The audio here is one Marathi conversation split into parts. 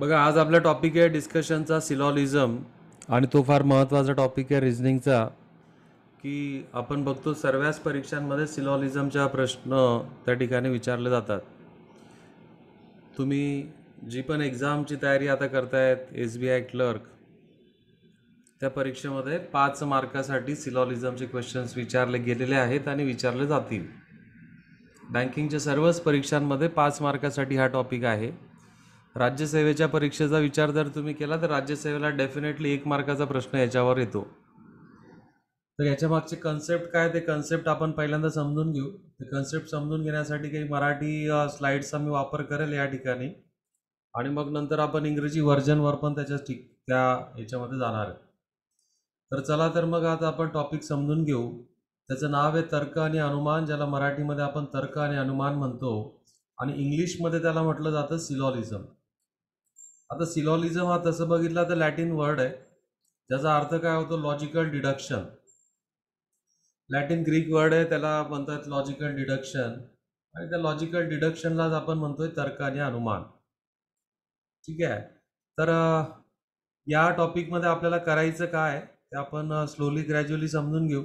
बघा आज आपला टॉपिक आहे डिस्कशनचा सिलॉलिझम आणि तो फार महत्त्वाचा टॉपिक आहे रिझनिंगचा की आपण बघतो सर्वच परीक्षांमध्ये सिलॉलिझमच्या प्रश्न त्या ठिकाणी विचारले जातात तुम्ही जी पण एक्झामची तयारी आता करतायत एस बी आय क्लर्क त्या परीक्षेमध्ये पाच मार्कासाठी सिलॉलिझमचे क्वेश्चन्स विचारले गेलेले आहेत आणि विचारले जातील बँकिंगच्या सर्वच परीक्षांमध्ये पाच मार्कासाठी हा टॉपिक आहे राज्यसेवेच्या परीक्षेचा विचार जर तुम्ही केला तर राज्यसेवेला डेफिनेटली एक मार्काचा प्रश्न याच्यावर येतो तर याच्या मागचे कन्सेप्ट काय ते कन्सेप्ट आपण पहिल्यांदा समजून घेऊ ते कन्सेप्ट समजून घेण्यासाठी काही मराठी स्लाईड्सचा मी वापर करेल या ठिकाणी आणि मग नंतर आपण इंग्रजी व्हर्जनवर पण त्याच्या ठीक त्या याच्यामध्ये जाणार आहे तर चला तर मग आता आपण टॉपिक समजून घेऊ त्याचं नाव आहे तर्क आणि अनुमान ज्याला मराठीमध्ये आपण तर्क आणि अनुमान म्हणतो आणि इंग्लिशमध्ये त्याला म्हटलं जातं सिलॉलिझम आता सिलॉलिझम हा तसं बघितला तर लॅटिन वर्ड आहे त्याचा अर्थ काय होतो logical deduction Latin Greek word आहे त्याला म्हणतात लॉजिकल डिडक्शन आणि त्या लॉजिकल डिडक्शनलाच आपण म्हणतोय तर्क आणि अनुमान ठीक आहे तर या टॉपिकमध्ये आपल्याला करायचं काय ते आपण स्लोली ग्रॅज्युअली समजून घेऊ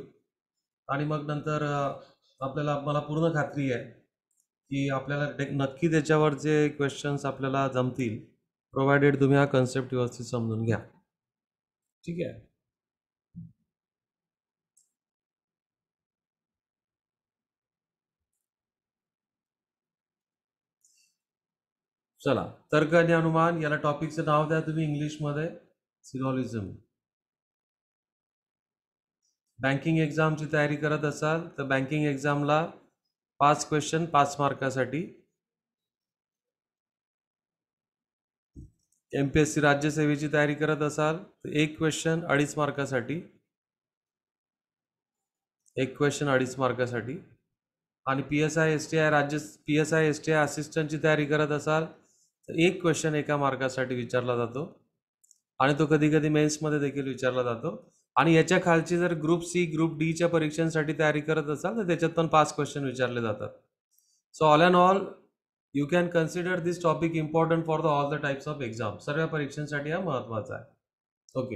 आणि मग नंतर आपल्याला मला पूर्ण खात्री आहे की आपल्याला नक्की त्याच्यावर जे क्वेश्चन्स आपल्याला जमतील प्रोव्हायडेड तुम्ही हा कन्सेप्ट व्यवस्थित समजून घ्या ठीक आहे चला तर्क आणि अनुमान याला टॉपिकचं नाव द्या तुम्ही इंग्लिशमध्ये सिनॉलिझम बँकिंग एक्झामची तयारी करत असाल तर बँकिंग एक्झामला पाच क्वेश्चन पाच मार्कासाठी एम पी एस सी राज्यसेवेची तयारी करत असाल तर एक क्वेश्चन अडीच मार्कासाठी एक क्वेश्चन अडीच मार्कासाठी आणि P S I S T I राज्य P S I S T I असिस्टंटची तयारी करत असाल तर एक क्वेश्चन एका मार्कासाठी विचारला जातो आणि तो कधी कधी मेन्समध्ये देखील विचारला जातो आणि याच्या खालची जर ग्रुप सी ग्रुप डीच्या परीक्षांसाठी तयारी करत असाल तर त्याच्यात पण पाच क्वेश्चन विचारले जातात so all and all you can consider this topic important for the all the types of exam सर्व परीक्षांसाठी हा महत्वाचा आहे ओके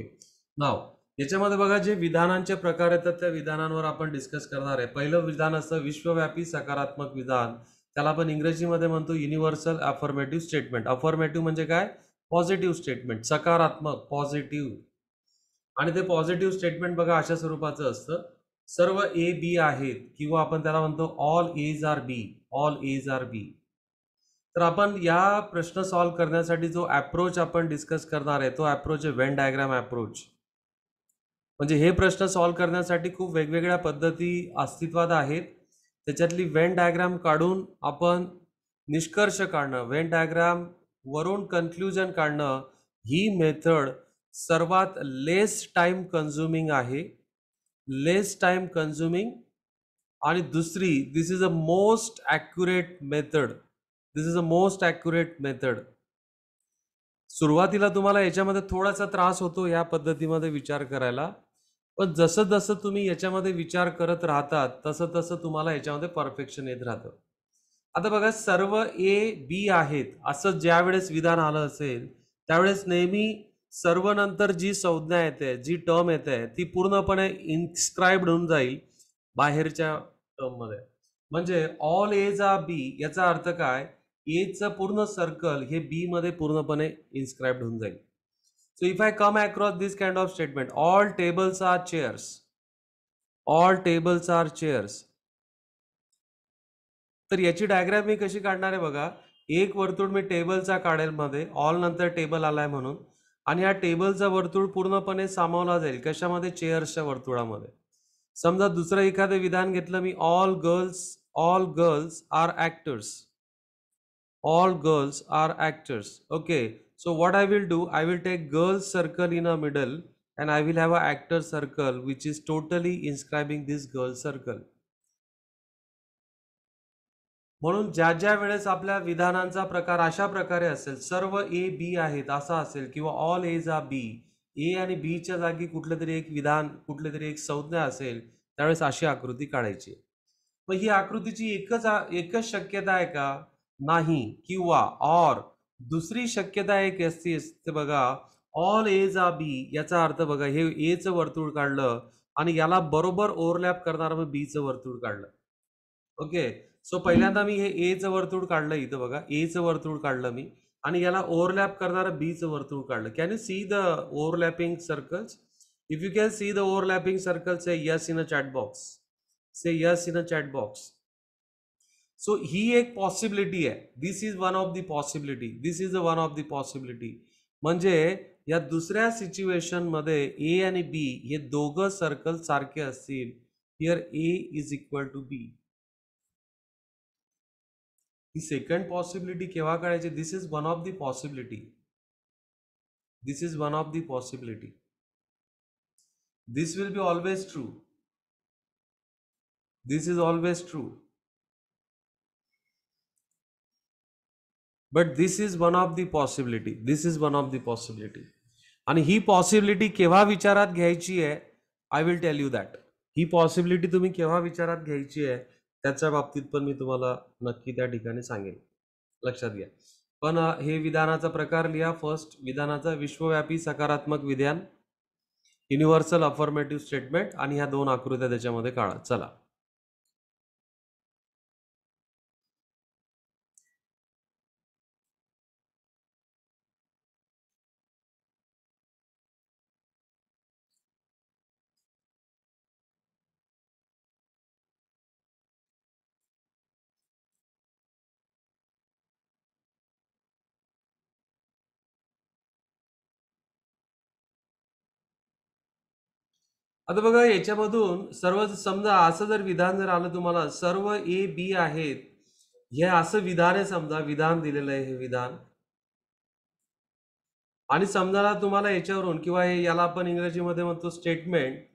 नाव याच्यामध्ये बघा जे विधानांचे प्रकार येतात त्या विधानांवर आपण डिस्कस करणार आहे पहिलं विधान असतं विश्वव्यापी सकारात्मक विधान त्याला आपण इंग्रजीमध्ये म्हणतो युनिव्हर्सल अफर्मेटिव्ह स्टेटमेंट अफर्मेटिव्ह म्हणजे काय पॉझिटिव्ह स्टेटमेंट सकारात्मक पॉझिटिव्ह आणि ते पॉझिटिव्ह स्टेटमेंट बघा अशा स्वरूपाचं असतं सर्व ए बी आहेत किंवा आपण त्याला म्हणतो all A's are B all A's are B तर आपण या प्रश्न सॉल्व करण्यासाठी जो ॲप्रोच आपण डिस्कस करणार आहे तो ॲप्रोच आहे वेन डायग्राम ॲप्रोच म्हणजे हे प्रश्न सॉल्व करण्यासाठी खूप वेगवेगळ्या पद्धती अस्तित्वात आहेत त्याच्यातली वेन डायग्राम काढून आपण निष्कर्ष काढणं वेन डायग्राम वरून कन्क्ल्युजन काढणं ही मेथड सर्वात लेस टाईम कन्झ्युमिंग आहे लेस टाईम कन्झ्युमिंग आणि दुसरी this is a most accurate method this is a most accurate method सुरुवातीला तुम्हाला याच्यामध्ये थोडासा त्रास होतो या पद्धतीमध्ये विचार करायला पण जसं जसं तुम्ही याच्यामध्ये विचार करत राहतात तसं तसं तुम्हाला याच्यामध्ये परफेक्शन येत राहतं आता बघा सर्व ए बी आहेत असं वेळेस विधान आलं असेल त्यावेळेस नेहमी सर्व नंतर जी संज्ञा येते जी टर्म येते ती पूर्णपणे इन्स्क्राईब्ड होऊन जाईल बाहेरच्या टर्ममध्ये म्हणजे ऑल एज जा बी याचा अर्थ काय एचं पूर्ण सर्कल हे बी मध्ये पूर्णपणे इन्स्क्राईब्ड होऊन जाईल so if I come across this kind of statement all tables are chairs all tables are chairs तर याची डायग्राम मी कशी काढणार आहे बघा एक वर्तुळ मी टेबलचा काढेल मध्ये ऑल नंतर टेबल आलाय म्हणून आणि हा टेबलचा वर्तुळ पूर्णपणे सामावला जाईल कशामध्ये चेअर्सच्या वर्तुळामध्ये समजा दुसरं एखादं विधान घेतलं मी all girls all girls are actors all girls are actors okay so what i will do i will take girls circle in a middle and i will have a actor circle which is totally inscribing this girl circle म्हणून ज्या ज्या वेळेस आपल्या विधानांचा प्रकार अशा प्रकारे असेल सर्व ए बी आहेत असा असेल किंवा all A's are B A आणि बीच्या जागी कुठलं तरी एक विधान कुठलं तरी एक संज्ञा असेल त्यावेळेस अशी आकृती काढायची मग ही आकृतीची एकच एकच शक्यता आहे का नाही किंवा ऑर दुसरी शक्यता एक असते बघा ऑल एज आ बी याचा अर्थ बघा हे एचं वर्तुळ काढलं आणि याला बरोबर ओव्हरलॅप करणार मग बीचं वर्तुळ काढलं ओके सो पहिल्यांदा मी हे एचं वर्तुळ काढलं इथं बघा एचं वर्तुळ काढलं मी आणि याला ओव्हरलॅप करणारं बीचं वर्तुळ काढलं can you see the overlapping circles if you can see the overlapping circles say yes in a chat box say yes in a chat box so ही एक पॉसिबिलिटी है this is one of the possibility this is one of the possibility म्हणजे या दुसऱ्या सिच्युएशनमध्ये ए आणि बी हे दोघं सर्कल सारखे असतील here A is equal to B ही सेकंड पॉसिबिलिटी केव्हा काढायची this is one of the possibility this is one of the possibility this will be always true this is always true but this is one of the possibility this is one of the possibility आणि ही पॉसिबिलिटी केव्हा विचारात घ्यायची आहे I will tell you that ही पॉसिबिलिटी तुम्ही केव्हा विचारात घ्यायची आहे त्याच्या बाबतीत पण मी तुम्हाला नक्की त्या ठिकाणी सांगेन लक्षात घ्या पण हे विधानाचा प्रकार लिहा फर्स्ट विधानाचा विश्वव्यापी सकारात्मक विधान युनिव्हर्सल अफर्मेटिव्ह स्टेटमेंट आणि ह्या दोन आकृत्या त्याच्यामध्ये काढा चला आता बघा याच्यामधून सर्व समजा असं जर विधान जर आलं तुम्हाला सर्व ए बी आहेत हे असं विधान आहे समजा विधान दिलेलं आहे हे विधान आणि समजा तुम्हाला याच्यावरून किंवा हे याला आपण इंग्रजीमध्ये म्हणतो स्टेटमेंट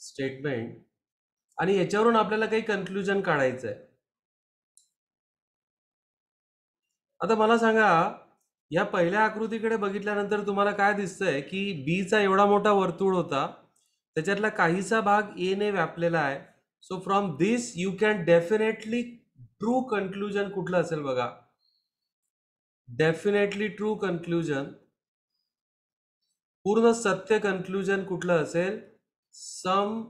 स्टेटमेंट आणि याच्यावरून आपल्याला काही कन्क्लुजन काढायचं आहे आता मला सांगा या पहिल्या आकृतीकडे बघितल्यानंतर तुम्हाला काय दिसतंय की बीचा एवढा मोठा वर्तुळ होता त्याच्यातला काहीसा भाग ने व्यापलेला आहे so from this you can definitely true conclusion कुठलं असेल बघा डेफिनेटली ट्रू कन्क्लुजन पूर्ण सत्य कन्क्लुजन कुठलं असेल सम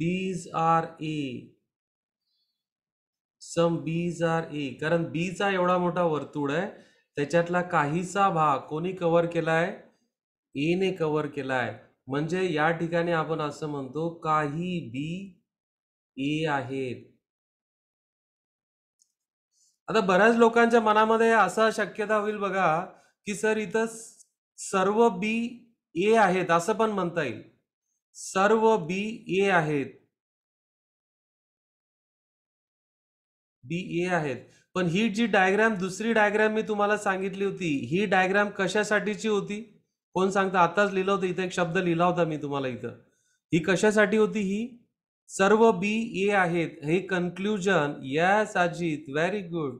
B's are A some B's are ए कारण बीचा एवढा मोठा वर्तुळ आहे त्याच्यातला काहीसा भाग कोणी कव्हर केलाय ने कव्हर केलाय म्हणजे या ठिकाणी आपण असं म्हणतो काही बी ए आहेत आता बऱ्याच लोकांच्या मनामध्ये असा शक्यता होईल बघा की सर इथं सर्व बी ए आहेत असं पण म्हणता येईल सर्व बी ए आहेत बी ए आहेत पण ही जी डायग्राम दुसरी डायग्राम मी तुम्हाला सांगितली होती ही डायग्राम कशासाठीची होती कोण सांगता आताच लिहिलं होतं इथं एक शब्द लिहिला होता मी तुम्हाला इथं ही कशासाठी होती ही सर्व बी ए आहेत हे conclusion yes Ajit very good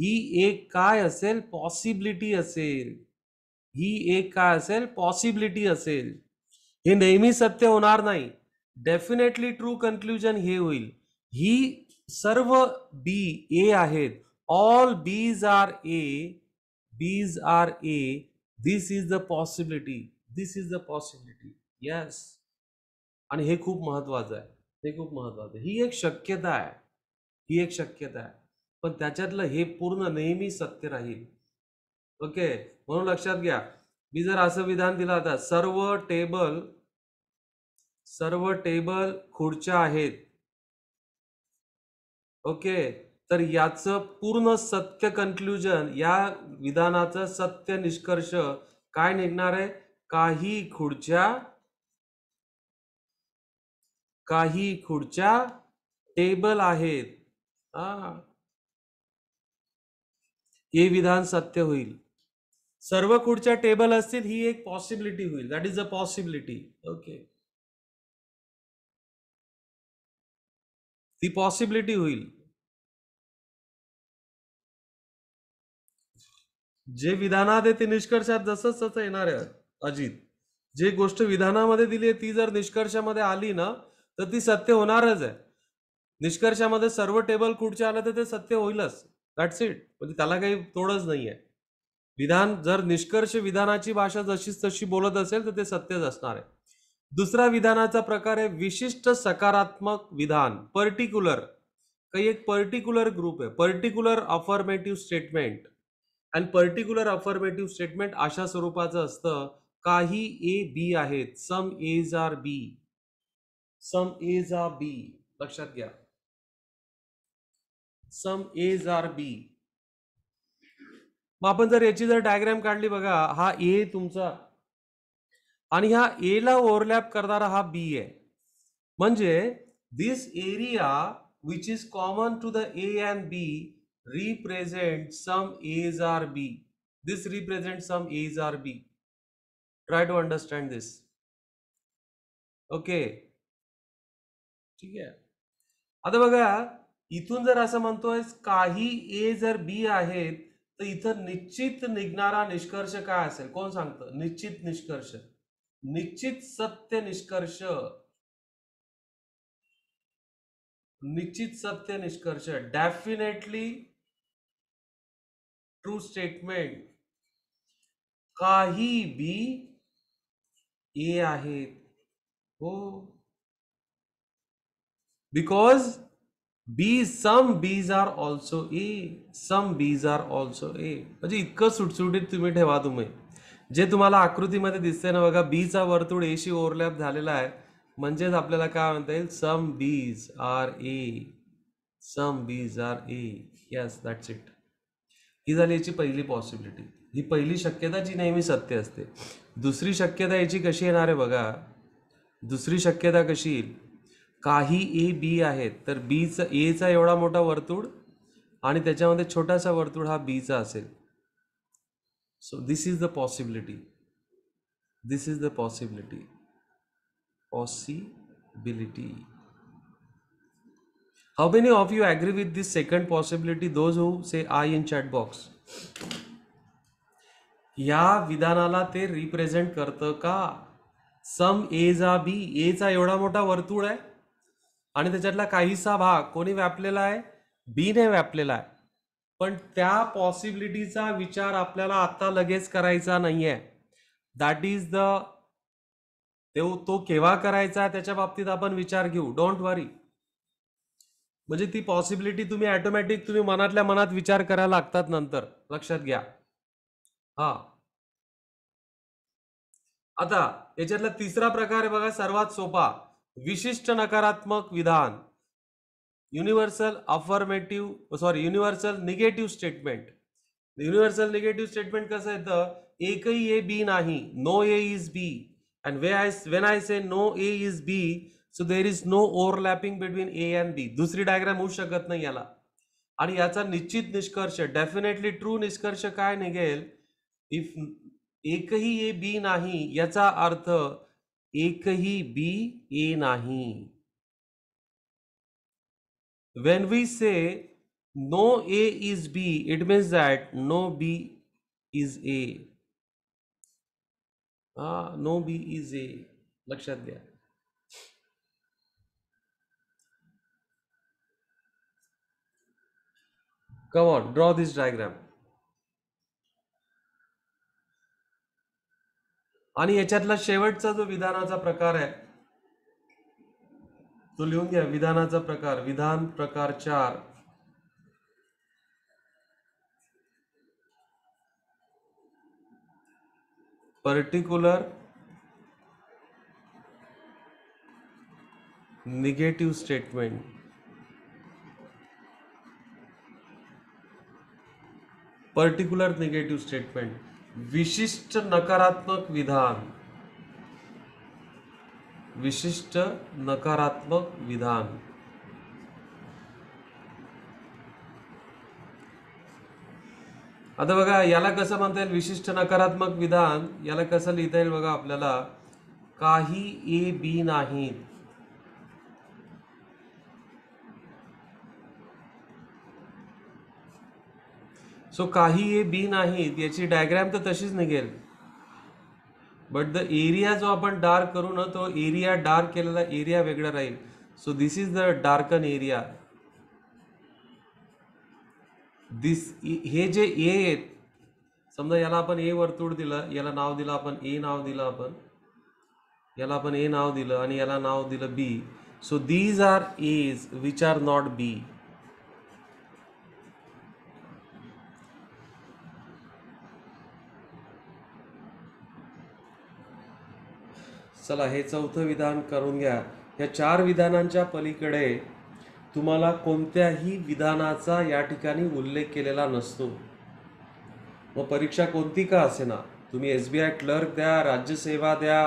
ही एक काय असेल पॉसिबिलिटी असेल ही एक काय असेल पॉसिबिलिटी असेल हे नेहमी सत्य होणार नाही डेफिनेटली ट्रू कन्क्ल्युजन हे होईल ही सर्व बी ए आहेत ऑल बीज are A B's are A this is the possibility this is the possibility yes आणि हे खूप महत्वाचं आहे हे खूप महत्वाचं ही एक शक्यता आहे ही एक शक्यता आहे पण त्याच्यातलं हे पूर्ण नेहमी सत्य राहील ओके म्हणून लक्षात घ्या मी जर असं विधान दिलं आता सर्व टेबल सर्व टेबल खुर्च्या आहेत ओके तर याचं पूर्ण सत्य कन्क्ल्युजन या विधानाचं सत्य निष्कर्ष काय निघणार आहे काही खुर्च्या काही खुर्च्या टेबल आहेत हे विधान सत्य होईल सर्व खुर्च्या टेबल असतील ही एक पॉसिबिलिटी होईल that is a possibility okay ती पॉसिबिलिटी होईल जे विधानात आहे ते निष्कर्षात जसंच तसं येणार आहे अजित जे गोष्ट विधानामध्ये दिली आहे ती जर निष्कर्षामध्ये आली ना तर ती सत्य होणारच आहे निष्कर्षामध्ये सर्व टेबल कुठचे आलं तर ते सत्य होईलच दॅट्स इट म्हणजे त्याला काही तोडच नाही आहे विधान जर निष्कर्ष विधानाची भाषा जशीच तशी बोलत असेल तर ते सत्यच असणार आहे दुसरा विधानाचा प्रकार आहे विशिष्ट सकारात्मक विधान पर्टिक्युलर काही एक पर्टिक्युलर ग्रुप आहे particular affirmative statement and particular affirmative statement अशा स्वरूपाचं असतं काही ए बी आहेत some A's are B some A's are B लक्षात घ्या सम एज आर बी मग आपण जर याची जर डायग्राम काढली बघा हा ए तुमचा आणि ह्या ला ओव्हरलॅप करणारा हा बी आहे म्हणजे this area which is common to the A and B represent some A's or B. This represents some A's or B. Try to understand this. Okay ठीक आहे आता बघा इथून जर असं म्हणतोय काही ए जर बी आहेत तर इथं निश्चित निघणारा निष्कर्ष काय असेल कोण सांगतं निश्चित निष्कर्ष निश्चित सत्य निष्कर्ष निश्चित सत्य निष्कर्ष डेफिनेटली ट्रू स्टेटमेंट काही बी ए आहेत हो because be some B's R also a some B's R also a म्हणजे इतकं सुटसुटीत तुम्ही ठेवा तुम्ही जे तुम्हाला आकृतीमध्ये दिसते ना बघा बीचा वर्तुळ एशी ओव्हरलॅप झालेला आहे म्हणजेच आपल्याला काय म्हणता येईल सम B's are A some B's are A yes that's it ही झाली याची पहिली पॉसिबिलिटी ही पहिली शक्यता जी नेहमी सत्य असते दुसरी शक्यता याची कशी येणार आहे बघा दुसरी शक्यता कशी येईल काही ए बी आहेत तर बीचा एचा एवढा मोठा वर्तुळ आणि त्याच्यामध्ये छोटासा वर्तुळ हा बीचा असेल so this is the possibility this is the possibility possibility How many of you agree with this second possibility Those who say I in chat box या विधानाला ते रिप्रेझेंट करतं का सम ए जा बी ए चा एवढा मोठा वर्तुळ आहे आणि त्याच्यातला काहीसा भाग कोणी व्यापलेला आहे बीने व्यापलेला आहे पण त्या पॉसिबिलिटीचा विचार आपल्याला आता लगेच करायचा नाही आहे दॅट इज द तो केव्हा करायचा त्याच्या बाबतीत आपण विचार घेऊ डोंट वरी म्हणजे ती पॉसिबिलिटी तुम्ही ऑटोमॅटिक तुम्ही मनातल्या मनात विचार करायला लागतात नंतर लक्षात घ्या हा आता याच्यातला तिसरा प्रकार बघा सर्वात सोपा विशिष्ट नकारात्मक विधान universal affirmative sorry universal negative statement universal negative statement कसं येतं एकही ए बी नाही no A is B and way I when I say no A is B so there is no overlapping between A and B दुसरी डायग्राम होऊ शकत नाही याला आणि याचा निश्चित निष्कर्ष डेफिनेटली ट्रू निष्कर्ष काय निघेल इफ एकही ए बी नाही याचा अर्थ एकही बी ए नाही when we say no A is B it means that no B is A no B is A लक्षात घ्या Come on, draw this diagram. आणि याच्यातला शेवटचा जो विधानाचा प्रकार आहे तो लिहून घ्या विधानाचा प्रकार विधान प्रकार चार particular negative statement particular negative statement विशिष्ट नकारात्मक विधान विशिष्ट नकारात्मक विधान आता बघा याला कसं म्हणता येईल विशिष्ट नकारात्मक विधान याला कसं लिहिता येईल बघा आपल्याला काही ए बी नाहीत सो काही हे बी नाहीत याची डायग्रॅम तर तशीच निघेल बट द एरिया जो आपण डार्क करू ना तो एरिया डार्क केलेला एरिया वेगळा राहील so this is the darken area this हे जे ए आहेत समजा याला आपण ए वर्तुळ दिलं याला नाव दिलं आपण ए नाव दिलं आपण याला आपण ए नाव दिलं आणि याला नाव दिलं B so these are A's which are not B चला हे चौथं विधान करून घ्या या चार विधानांच्या पलीकडे तुम्हाला कोणत्याही विधानाचा या ठिकाणी उल्लेख केलेला नसतो मग परीक्षा कोणती का असे ना तुम्ही एस बी आय क्लर्क द्या राज्यसेवा द्या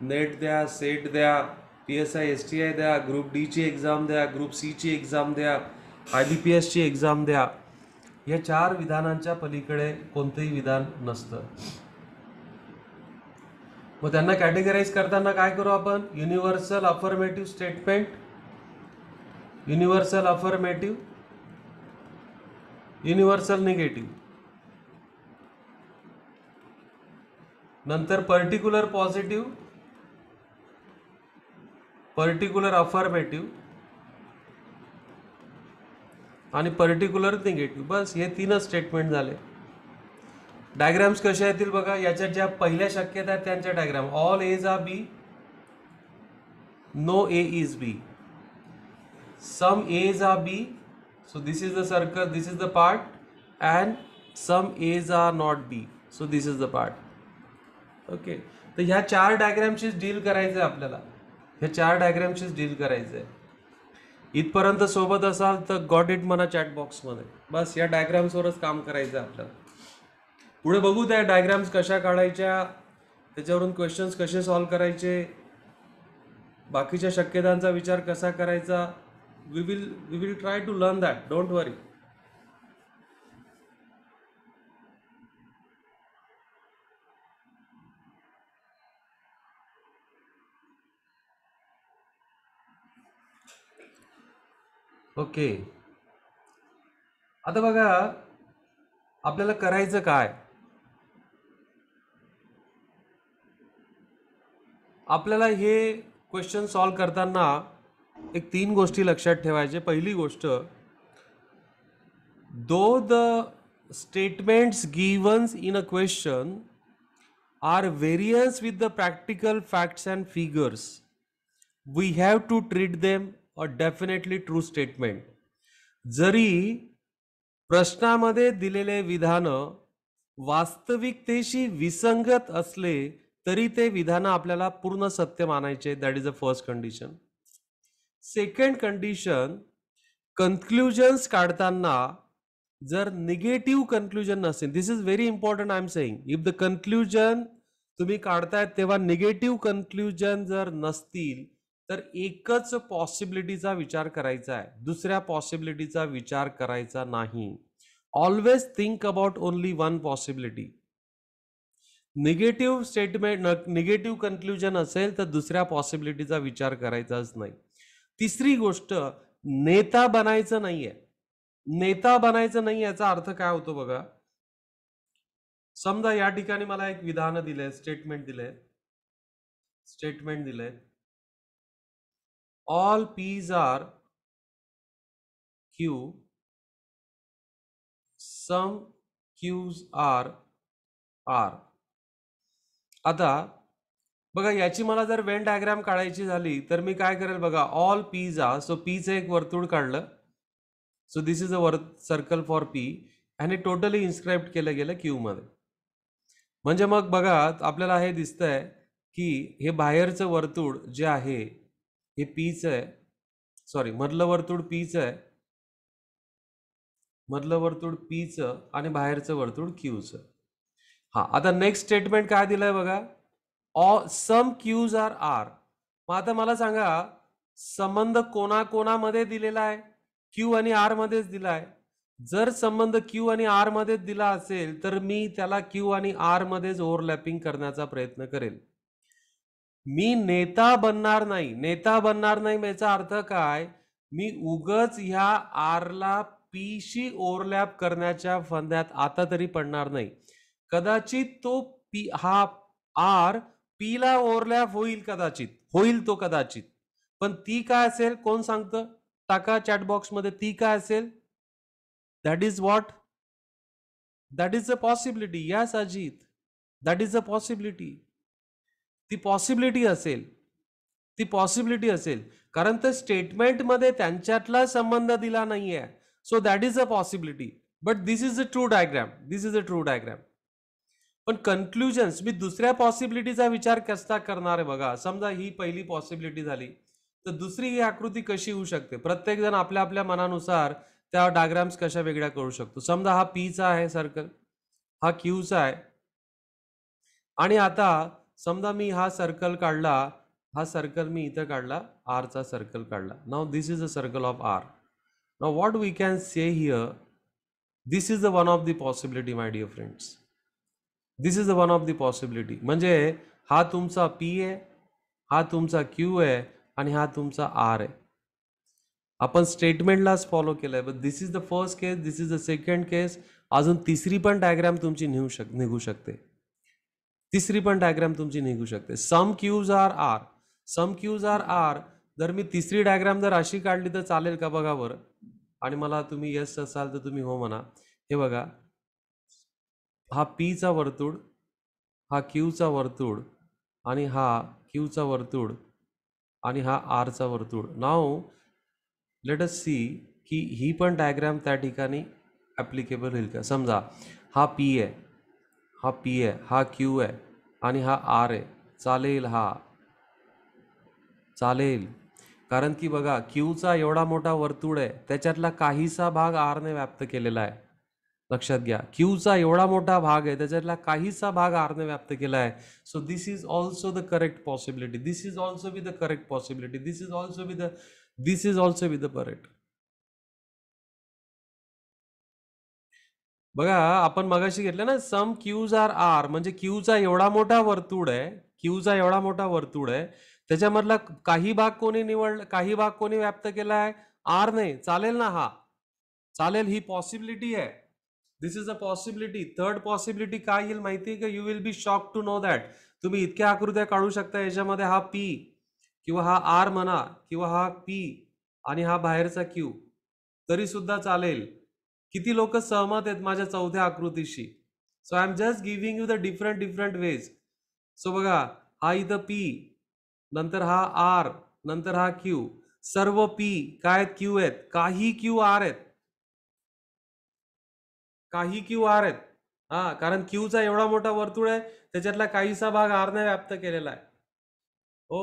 नेट द्या सेट द्या P S I S T I द्या ग्रुप डीची एक्झाम द्या ग्रुप सीची एक्झाम द्या आय बी पी एसची एक्झाम द्या या चार विधानांच्या पलीकडे कोणतंही विधान नसतं मग त्यांना कॅटेगराईज करताना काय करू आपण universal affirmative statement universal affirmative universal negative नंतर पर्टिक्युलर पॉझिटिव्ह पर्टिक्युलर अफर्मेटिव्ह आणि पर्टिक्युलर निगेटिव्ह बस हे तीनच स्टेटमेंट झाले डायग्राम्स कशा येतील बघा याच्यात ज्या पहिल्या शक्यता आहेत त्यांच्या diagram all A's are B no A is B some A's are B so this is the circle this is the part and some A's are not B so this is the part okay तर ह्या चार डायग्रामशीच डील करायचं आहे आपल्याला ह्या चार डायग्रामशीच डील करायचं आहे इथपर्यंत सोबत असाल तर गॉड इट म्हणा चॅटबॉक्समध्ये बस या डायग्राम्सवरच काम करायचं आहे आपल्याला पुढे बघू त्या डायग्राम्स कशा काढायच्या त्याच्यावरून क्वेश्चन्स कसे सॉल्व करायचे बाकीच्या शक्यतांचा विचार कसा करायचा we will we will try to learn that don't worry okay आता बघा आपल्याला करायचं काय आपल्याला हे क्वेश्चन सॉल्व करताना एक तीन गोष्टी लक्षात ठेवायचे पहिली गोष्ट though the statements givens in a question are variance with the practical facts and figures we have to treat them a definitely true statement जरी प्रश्नामध्ये दिलेले विधानं वास्तविकतेशी विसंगत असले तरी ते विधानं आपल्याला पूर्ण सत्य मानायचे that is a first condition second condition conclusions काढताना जर निगेटिव्ह कन्क्लुजन नसेल this is very important I am saying if the conclusion तुम्ही काढतायत तेव्हा निगेटिव्ह कन्क्लुजन जर नसतील तर एकच पॉसिबिलिटीचा विचार करायचा आहे दुसऱ्या पॉसिबिलिटीचा विचार करायचा नाही always think about only one possibility negative statement negative conclusion असेल तर दुसऱ्या पॉसिबिलिटीचा विचार करायचाच नाही तिसरी गोष्ट नेता बनायचं नाहीये नेता बनायचं नाही याचा अर्थ काय होतो बघा समजा या ठिकाणी मला एक विधान दिलंय स्टेटमेंट दिले स्टेटमेंट दिले all P's are Q some Q's are R आता बघा याची मला जर वेन डायग्राम काढायची झाली तर मी काय करेल बघा ऑल पी जा सो पीचं एक वर्तुळ काढलं सो दिस इज अ वर्त सर्कल फॉर पी आणि टोटली इन्स्क्राईब केलं गेलं क्यूमध्ये म्हणजे मग बघा आपल्याला हे दिसतंय की हे बाहेरचं वर्तुळ जे आहे हे पीचं आहे सॉरी मधलं वर्तुळ पीचं आहे मधलं वर्तुळ पीचं आणि बाहेरचं वर्तुळ क्यूचं हा आता नेक्स्ट स्टेटमेंट काय दिलंय बघा ऑ सम क्यूज आर आर मग आता मला सांगा संबंध कोणाकोणामध्ये दिलेला आहे क्यू आणि आर मध्येच दिलाय जर संबंध क्यू आणि आर मध्येच दिला असेल तर मी त्याला क्यू आणि आर मध्येच ओव्हरलॅपिंग करण्याचा प्रयत्न करेल मी नेता बनणार नाही नेता बनणार नाही याचा अर्थ काय मी उगच ह्या आरला पीशी ओव्हरलॅप करण्याच्या फंद्यात आता तरी पडणार नाही कदाचित तो पी हा आर पी ला ओव्हरलॅप होईल कदाचित होईल तो कदाचित पण ती काय असेल कोण सांगतं टाका चॅटबॉक्स मध्ये ती काय असेल that is what that is a possibility या Ajit that is a possibility ती पॉसिबिलिटी असेल ती पॉसिबिलिटी असेल कारण तर स्टेटमेंटमध्ये त्यांच्यातला संबंध दिला नाहीये so that is a possibility but this is a true diagram this is a true diagram पण कन्क्लुजन्स मी दुसऱ्या पॉसिबिलिटीचा विचार कसा करणार आहे बघा समजा ही पहिली पॉसिबिलिटी झाली तर दुसरी ही आकृती कशी होऊ शकते प्रत्येकजण आपल्या आपल्या मनानुसार त्या डायग्राम्स कशा वेगळ्या करू शकतो समजा हा पीचा आहे सर्कल हा क्यूचा आहे आणि आता समजा मी हा सर्कल काढला हा सर्कल मी इथं काढला आरचा सर्कल काढला नाव this is a circle of R नाव what we can say here this is the one of the possibility my dear friends this is the one of the possibility म्हणजे हा तुमचा पी आहे हा तुमचा क्यू आहे आणि हा तुमचा आर आहे आपण स्टेटमेंटलाच फॉलो केलं आहे but this is the first case this is the second case अजून तिसरी पण डायग्राम तुमची निघू शक निघू शकते तिसरी पण डायग्राम तुमची निघू शकते some Q's are R some Q's are R जर मी तिसरी डायग्राम जर अशी काढली तर चालेल का बघा बरं आणि मला तुम्ही यस असाल तर तुम्ही हो म्हणा हे बघा हा पीचा वर्तुळ हा क्यूचा वर्तुळ आणि हा क्यूचा वर्तुळ आणि हा आरचा वर्तुळ नाव लेट अस सी की ही पण डायग्राम त्या ठिकाणी ॲप्लिकेबल होईल का समजा हा पी आहे हा पी आहे हा क्यू आहे आणि हा आर आहे चालेल हा चालेल कारण की बघा क्यूचा एवढा मोठा वर्तुळ आहे त्याच्यातला काहीसा भाग आरने व्याप्त केलेला आहे लक्षात घ्या क्यूचा एवढा मोठा भाग आहे त्याच्यातला काहीसा भाग आरने व्याप्त केला आहे so this is also the correct possibility this is also with the correct possibility this is also with the this is also with the correct बघा आपण मगाशी घेतलं ना सम क्यूज आर आर म्हणजे क्यूचा एवढा मोठा वर्तुळ आहे क्यूचा एवढा मोठा वर्तुळ आहे त्याच्यामधला काही भाग कोणी निवडला काही भाग कोणी व्याप्त केला आहे आर नाही चालेल ना हा चालेल ही पॉसिबिलिटी आहे this is a possibility third possibility काय येईल माहिती आहे का you will be shock to know that तुम्ही इतक्या आकृत्या काढू शकता याच्यामध्ये हा पी किंवा हा आर म्हणा किंवा हा पी आणि हा बाहेरचा क्यू तरी सुद्धा चालेल किती लोक सहमत आहेत माझ्या चौथ्या आकृतीशी so I am just giving you the different different ways so बघा हा इथं पी नंतर हा आर नंतर हा क्यू सर्व पी काय क्यू आहेत काही क्यू आर आहेत काही क्यू आर आहेत हा कारण क्यूचा एवढा मोठा वर्तुळ आहे त्याच्यातला काहीसा भाग आरने व्याप्त केलेला आहे हो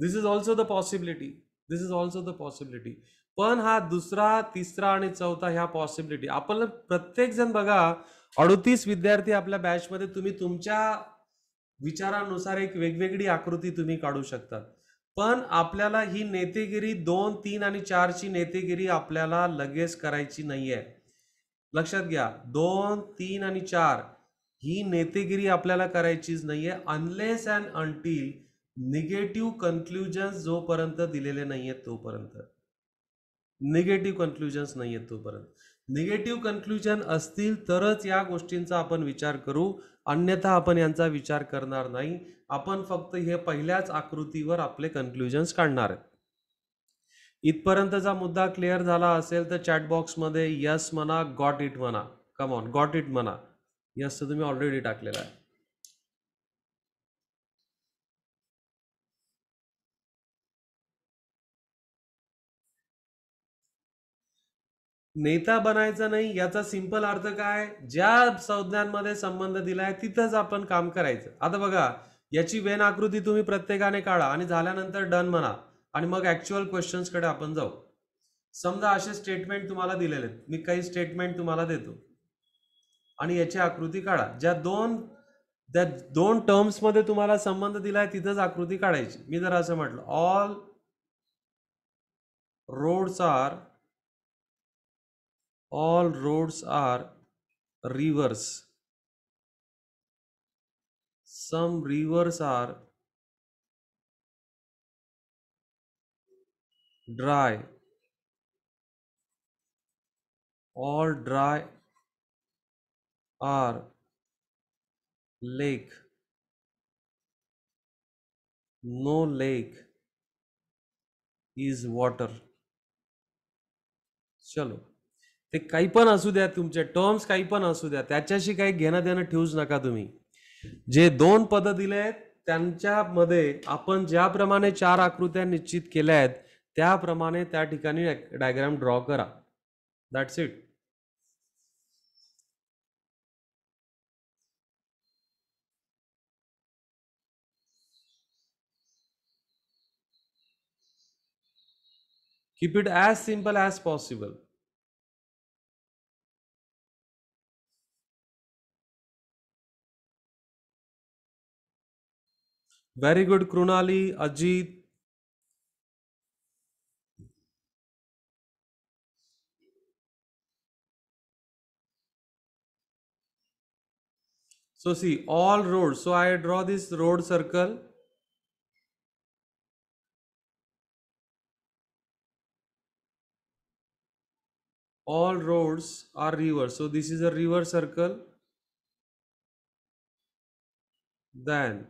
this is also the possibility this is also the possibility पण हा दुसरा तिसरा आणि चौथा ह्या पॉसिबिलिटी आपण प्रत्येक जण बघा अडतीस विद्यार्थी आपल्या बॅचमध्ये तुम्ही तुमच्या विचारानुसार एक वेगवेगळी आकृती तुम्ही काढू शकता पण आपल्याला ही नेतेगिरी दोन तीन आणि चारची नेतेगिरी आपल्याला लगेच करायची नाही आहे लक्षात घ्या दोन तीन आणि चार ही नेतेगिरी आपल्याला करायचीच नाहीये unless and until negative conclusions जोपर्यंत दिलेले नाही आहेत तोपर्यंत निगेटिव्ह कन्क्ल्युजन्स आहेत तोपर्यंत निगेटिव्ह कन्क्ल्युजन असतील तरच या गोष्टींचा आपण विचार करू अन्यथा आपण यांचा विचार करणार नाही आपण फक्त हे पहिल्याच आकृतीवर आपले कन्क्ल्युजन्स काढणार आहेत इथपर्यंतचा मुद्दा क्लिअर झाला असेल तर चॅट यस म्हणा गॉट इट म्हणा कम ऑन गॉट इट म्हणा यस तर तुम्ही ऑलरेडी टाकलेला आहे नेता बनायचा नाही याचा सिंपल अर्थ काय ज्या संज्ञांमध्ये संबंध दिलाय आहे तिथंच आपण काम करायचं आता बघा याची वेन आकृती तुम्ही प्रत्येकाने काढा आणि झाल्यानंतर डन म्हणा आणि मग ॲक्च्युअल क्वेश्चन्सकडे आपण जाऊ समजा असे स्टेटमेंट तुम्हाला दिलेले आहेत मी काही स्टेटमेंट तुम्हाला देतो आणि याची आकृती काढा ज्या दोन त्या दोन टर्म्समध्ये तुम्हाला संबंध दिला आहे तिथंच आकृती काढायची मी जर असं म्हटलं all roads are all roads are rivers some rivers are dry all dry are lake no lake is water चलो ते काही पण असू द्या तुमचे टर्म्स काही पण असू द्या त्याच्याशी काही घेणं देणं ठेवूच नका तुम्ही जे दोन पद दिले आहेत त्यांच्यामध्ये आपण ज्याप्रमाणे चार आकृत्या निश्चित केल्या आहेत त्याप्रमाणे डायग्राम ड्रॉ करा that's it keep it as simple as possible very good Krunali Ajit So see all roads. So I draw this road circle. All roads are reverse. So this is a river circle. Then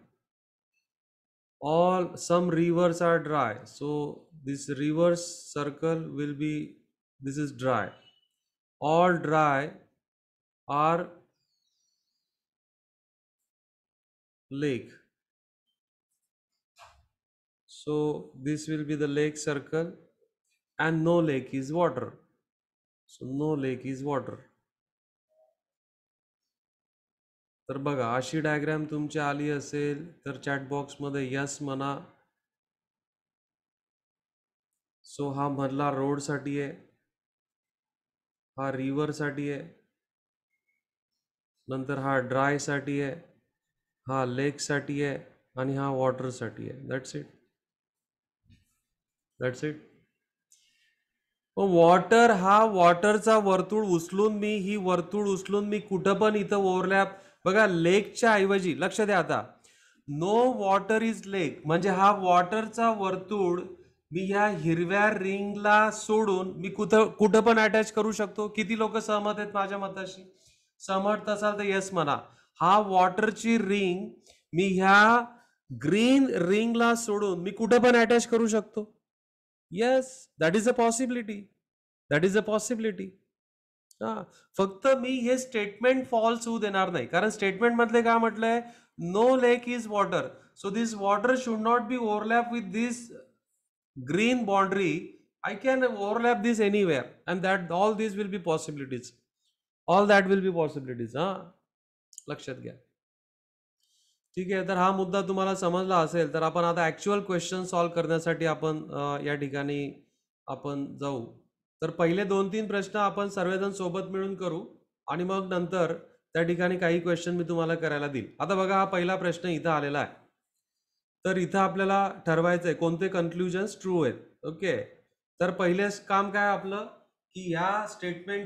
all some rivers are dry. So this reverse circle will be this is dry. All dry are lake. So this will be the lake circle and no lake is water. So no lake is water. तर बघा अशी डायग्राम तुमची आली असेल तर बॉक्स मध्ये यस म्हणा सो हा मधला रोड साठी आहे हा रिवर साठी आहे नंतर हा साठी आहे हा लेक साठी आहे आणि हा वॉटर साठी आहे that's it that's it water हा वॉटरचा वर्तुळ उचलून मी ही वर्तुळ उचलून मी कुठं पण इथं ओवरलॅप बघा लेकच्या ऐवजी लक्ष द्या आता नो वॉटर इज लेक म्हणजे हा वॉटरचा वर्तुळ मी ह्या हिरव्या रिंगला सोडून मी कुठं कुठं पण अटॅच करू शकतो किती लोक सहमत आहेत माझ्या मताशी सहमत असाल तर येस म्हणा हा वॉटरची रिंग मी ह्या ग्रीन रिंगला सोडून मी कुठे पण अटॅच करू शकतो yes that is a possibility that is a possibility हा फक्त मी हे स्टेटमेंट फॉल्स होऊ देणार नाही कारण स्टेटमेंट मधले काय म्हटलंय no lake is water so this water should not be overlap with this green boundary I can overlap this anywhere and that all this will be possibilities all that will be possibilities हा लक्षात घ्या ठीक आहे तर हा मुद्दा तुम्हाला समजला असेल तर आपण आता ऍक्च्युअल क्वेश्चन सॉल्व्ह करण्यासाठी आपण या ठिकाणी आपण जाऊ तर पहिले दोन तीन प्रश्न आपण सर्वजण सोबत मिळून करू आणि मग नंतर त्या ठिकाणी काही क्वेश्चन मी तुम्हाला करायला देईल आता बघा हा पहिला प्रश्न इथं आलेला आहे तर इथं आपल्याला ठरवायचं आहे कोणते कन्क्ल्युजन्स ट्रू आहेत ओके तर पहिले काम काय आपलं की ह्या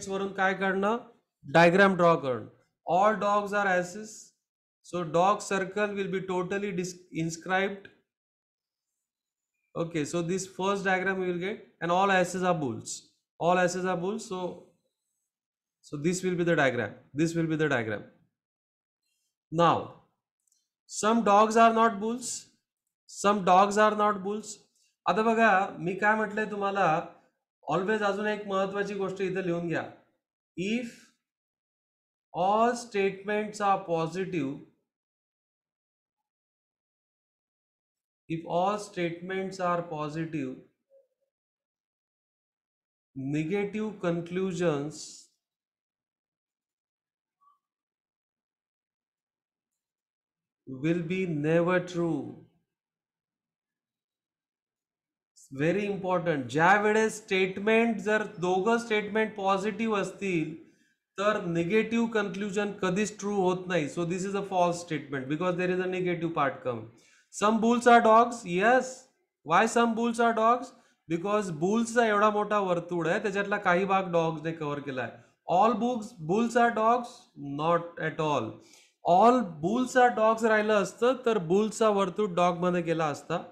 वरून काय करणं डायग्राम ड्रॉ करणं all dogs are asses so dog circle will be totally inscribed okay so this first diagram we will get and all asses are bulls all asses are bulls so so this will be the diagram this will be the diagram now some dogs are not bulls Some dogs are not bulls. Adabaga, Mika मी काय म्हटलंय तुम्हाला ऑलवेज अजून एक महत्वाची If इथं all statements are positive if all statements are positive negative conclusions will be never true Very important. ज्या वेळेस स्टेटमेंट जर दोघं स्टेटमेंट पॉझिटिव्ह असतील तर निगेटिव्ह कन्क्ल्युजन कधीच ट्रू होत नाही so this is a false statement because there is a negative part come some bulls are dogs yes why some bulls are dogs because बुल्सचा एवढा मोठा वर्तुळ आहे त्याच्यातला काही भाग डॉग्सने कव्हर केला आहे all books bulls are dogs not at all all bulls are dogs राहिलं असतं तर बुल्सचा वर्तुळ डॉगमध्ये गेला असता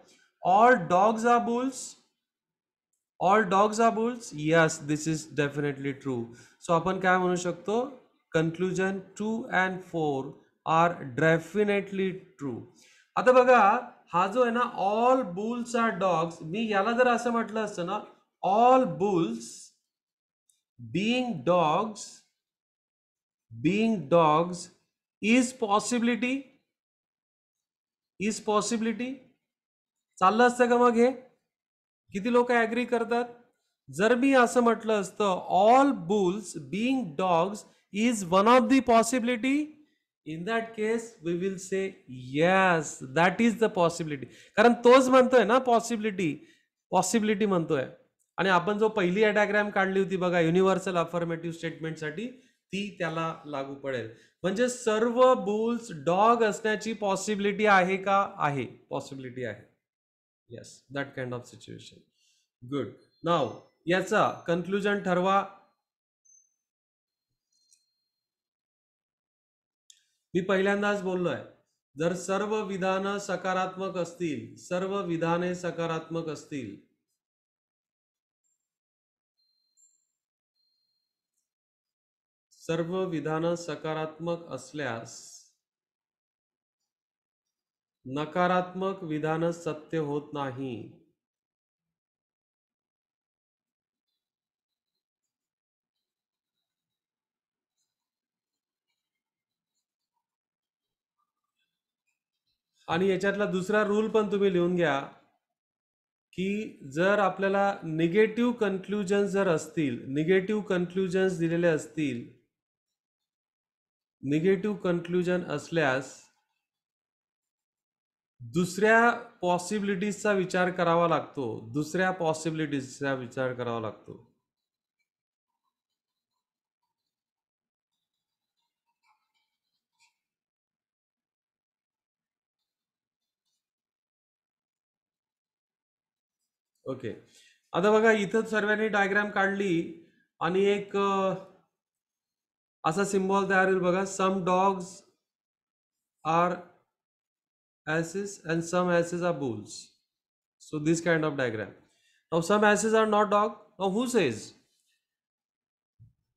all dogs are bulls all dogs are bulls yes this is definitely true so आपण काय म्हणू शकतो conclusion two and four are definitely true आता बघा हा जो आहे ना ऑल बुल्स आर डॉग्स मी याला जर असं म्हटलं असतं ना all bulls being dogs being dogs is possibility is possibility चाललं असतं का मग हे किती लोक ऍग्री करतात जर मी असं म्हटलं असतं all bulls being dogs is one of the possibility in that case we will say yes that is the possibility कारण तोच म्हणतोय ना पॉसिबिलिटी पॉसिबिलिटी म्हणतोय आणि आपण जो पहिली डायग्रॅम काढली होती बघा युनिव्हर्सल अफर्मेटिव्ह स्टेटमेंटसाठी ती त्याला लागू पडेल म्हणजे सर्व बुल्स डॉग असण्याची पॉसिबिलिटी आहे का आहे पॉसिबिलिटी आहे yes that kind of situation good now याचा कन्क्लुजन ठरवा मी पहिल्यांदाच बोललोय जर सर्व विधान सकारात्मक असतील सर्व विधाने सकारात्मक असतील सर्व विधान सकारात्मक असल्यास नकारात्मक विधान सत्य होत नाही आणि याच्यातला दुसरा रूल पण तुम्ही लिहून घ्या की जर आपल्याला निगेटिव्ह कन्क्लुजन्स जर असतील निगेटिव्ह कन्क्ल्युजन्स दिलेले असतील निगेटिव्ह कन्क्लुजन असल्यास दुसऱ्या पॉसिबिलिटीजचा विचार करावा लागतो दुसऱ्या पॉसिबिलिटीजचा विचार करावा लागतो ओके आता बघा इथं सर्वांनी डायग्राम काढली आणि एक असा सिम्बॉल तयार होईल बघा some dogs are asses and some asses are bulls. So this kind of diagram. Now some asses are not dog. Now who says?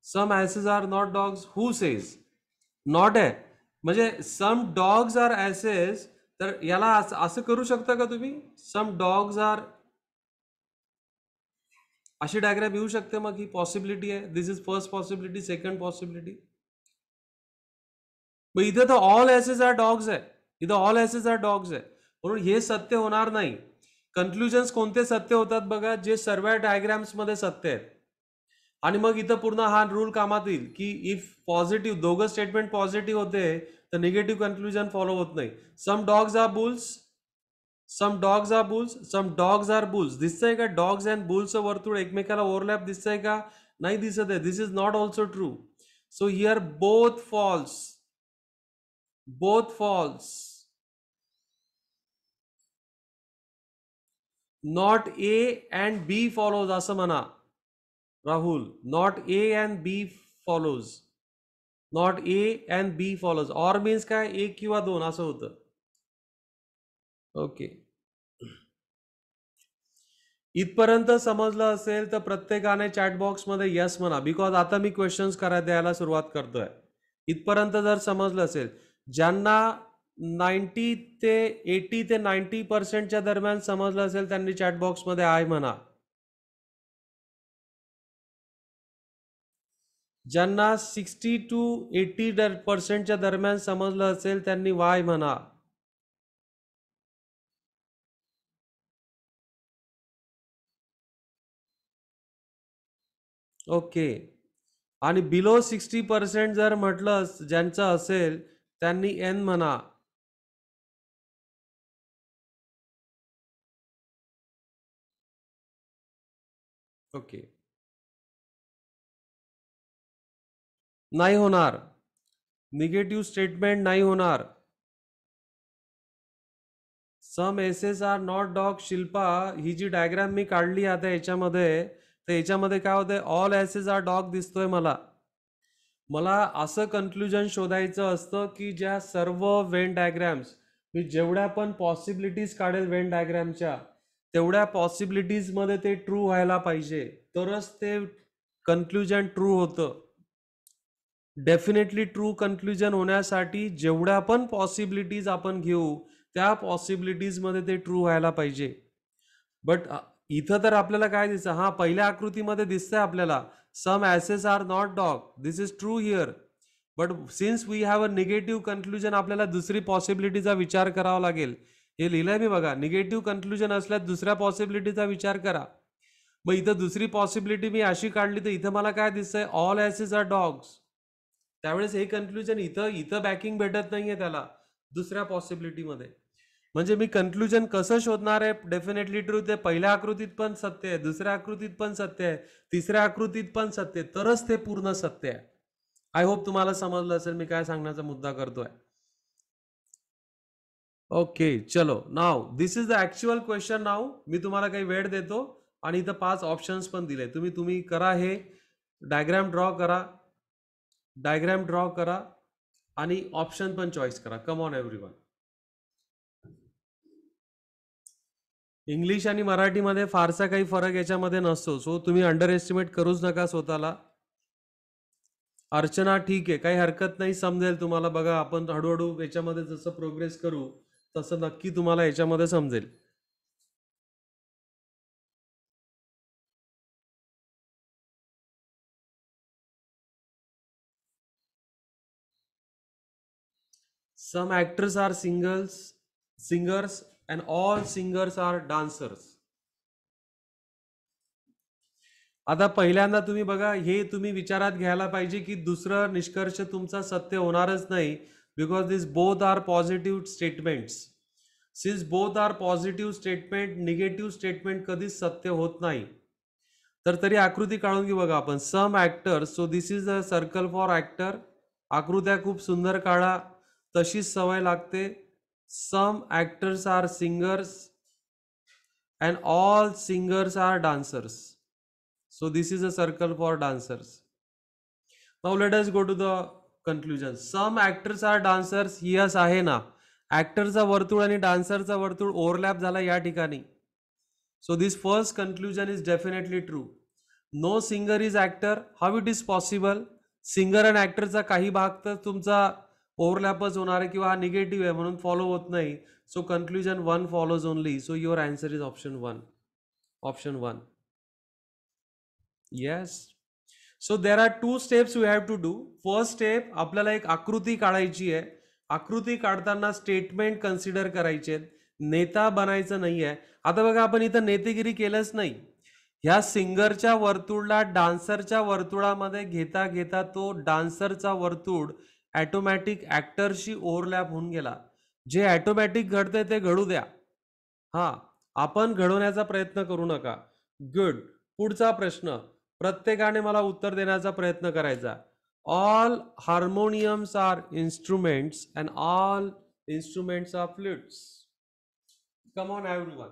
Some asses are not dogs. Who says? Not a म्हणजे सम डॉग्स आर ॲसेस तर याला असं करू शकता का तुम्ही सम डॉग्स आर अशी डायग्राम येऊ शकते मग ही पॉसिबिलिटी आहे this is first possibility second possibility मग इथे तर ऑल ॲसेस आर डॉग्स आहे इथं ऑल हॅसेस आर डॉग्स आहे म्हणून हे सत्य होणार नाही कन्क्लुजन्स कोणते सत्य होतात बघा जे सर्व डायग्राम्समध्ये सत्य आहेत आणि मग इथं पूर्ण हा रूल कामात येईल की इफ पॉझिटिव्ह दोघं स्टेटमेंट पॉझिटिव्ह होते तर निगेटिव्ह कन्क्लुजन फॉलो होत नाही some dogs are bulls some dogs are bulls some dogs are bulls दिसतंय का डॉग्स अँड बुल्सचं वर्तुळ एकमेकाला ओव्हरलॅप दिसतंय का नाही दिसत आहे this is not also true so here both false both false not a and b follows asamana rahul not a and b follows not a and b follows or means काय एक किंवा दोन असं होतं ओके इथपर्यंत समजलं असेल तर प्रत्येकाने चॅटबॉक्समध्ये यस म्हणा बिकॉज आता मी क्वेश्चन्स करायला द्यायला सुरुवात करतोय इथपर्यंत जर समजलं असेल ज्यांना नाईन्टी ते एटी ते नाईन्टी पर्सेंटच्या दरम्यान समजलं असेल त्यांनी चॅटबॉक्समध्ये आय म्हणा ज्यांना सिक्स्टी टू एटी पर्सेंटच्या दरम्यान समजलं असेल त्यांनी वाय म्हणा ओके आणि बिलो सिक्स्टी पर्सेंट जर म्हटलं ज्यांचं असेल त्यांनी एन म्हणा. ओके. नाही होणार. निगेटिव्ह स्टेटमेंट नाही होणार. Some asses are not dog Shilpa ही जी डायग्राम मी काढली आता याच्यामध्ये तर याच्यामध्ये काय होतंय ऑल एसेस आर डॉग दिसतोय मला मला असं कन्क्लुजन शोधायचं असतं की ज्या सर्व वेन डायग्रॅम्स मी जेवढ्या पण पॉसिबिलिटीज काढेल वेन डायग्रॅमच्या तेवढ्या पॉसिबिलिटीजमध्ये ते ट्रू व्हायला पाहिजे तरच ते कन्क्लुजन ट्रू होतं डेफिनेटली ट्रू कन्क्लुजन होण्यासाठी जेवढ्या पण पॉसिबिलिटीज आपण घेऊ त्या पॉसिबिलिटीजमध्ये ते ट्रू व्हायला पाहिजे बट इथं तर आपल्याला काय दिसतं हां पहिल्या आकृतीमध्ये दिसतंय आपल्याला some assets are not dog this is true here but since we have a negative conclusion आपल्याला दुसरी पॉसिबिलिटीचा विचार करावा लागेल हे लिहिलंय मी बघा निगेटिव्ह कन्क्लुजन असल्यास दुसऱ्या पॉसिबिलिटीचा विचार करा मग इथं दुसरी पॉसिबिलिटी मी अशी काढली तर इथं मला काय दिसतंय ऑल ॲसेस आर डॉग्स त्यावेळेस हे कन्क्लुजन इथं इथं बॅकिंग भेटत नाहीये त्याला दुसऱ्या पॉसिबिलिटीमध्ये म्हणजे मी कन्क्लुजन कसं शोधणार आहे डेफिनेटली ट्रू ते पहिल्या आकृतीत पण सत्य आहे दुसऱ्या आकृतीत पण सत्य आहे तिसऱ्या आकृतीत पण सत्य आहे तरच ते पूर्ण सत्य आहे आय होप तुम्हाला समजलं असेल मी काय सांगण्याचा मुद्दा करतोय ओके चलो now this is the actual question now मी तुम्हाला काही वेळ देतो आणि इथं पाच ऑप्शन्स पण दिले तुम्ही तुम्ही करा हे डायग्राम ड्रॉ करा डायग्राम ड्रॉ करा आणि ऑप्शन पण चॉईस करा come on everyone English आणि मराठीमध्ये फारसा काही फरक याच्यामध्ये नसतो सो तुम्ही अंडर एस्टिमेट करूच नका स्वतःला अर्चना ठीक आहे काही हरकत नाही समजेल तुम्हाला बघा आपण हळूहळू याच्यामध्ये जसं प्रोग्रेस करू तसं नक्की तुम्हाला याच्यामध्ये समजेल some actors are singles singers and all singers are dancers. आता पहिल्यांदा तुम्ही बघा हे तुम्ही विचारात घ्यायला पाहिजे की दुसरं निष्कर्ष तुमचा सत्य होणारच नाही because this both are positive statements since both are positive statement negative statement कधीच सत्य होत नाही तर तरी आकृती काढून घेऊ बघा आपण some actor so this is a circle for actor आकृत्या खूप सुंदर काढा तशीच सवय लागते some actors are singers and all singers are dancers so this is a circle for dancers now let us go to the conclusion some actors are dancers ही अस आहे ना ऍक्टरचा वर्तुळ आणि डान्सरचा वर्तुळ ओव्हरलॅप झाला या ठिकाणी so this first conclusion is definitely true no singer is actor how it is possible singer and ऍक्टरचा काही भाग तर तुमचा ओव्हरलॅपच होणार आहे किंवा हा निगेटिव्ह आहे म्हणून फॉलो होत नाही so conclusion one follows only so your answer is option one option one yes so there are two steps we have to do first step आपल्याला एक आकृती काढायची आहे आकृती काढताना स्टेटमेंट कन्सिडर करायचे नेता बनायचं नाही आहे आता बघा आपण इथं नेतेगिरी केलंच नाही ह्या सिंगरच्या वर्तुळला डान्सरच्या वर्तुळामध्ये घेता घेता तो डान्सरचा वर्तुळ ॲटोमॅटिक ऍक्टरशी ओव्हरलॅप होऊन गेला जे ॲटोमॅटिक घडते ते घडू द्या हां आपण घडवण्याचा प्रयत्न करू नका गुड पुढचा प्रश्न प्रत्येकाने मला उत्तर देण्याचा प्रयत्न करायचा all harmoniums are instruments and all instruments are flutes come on everyone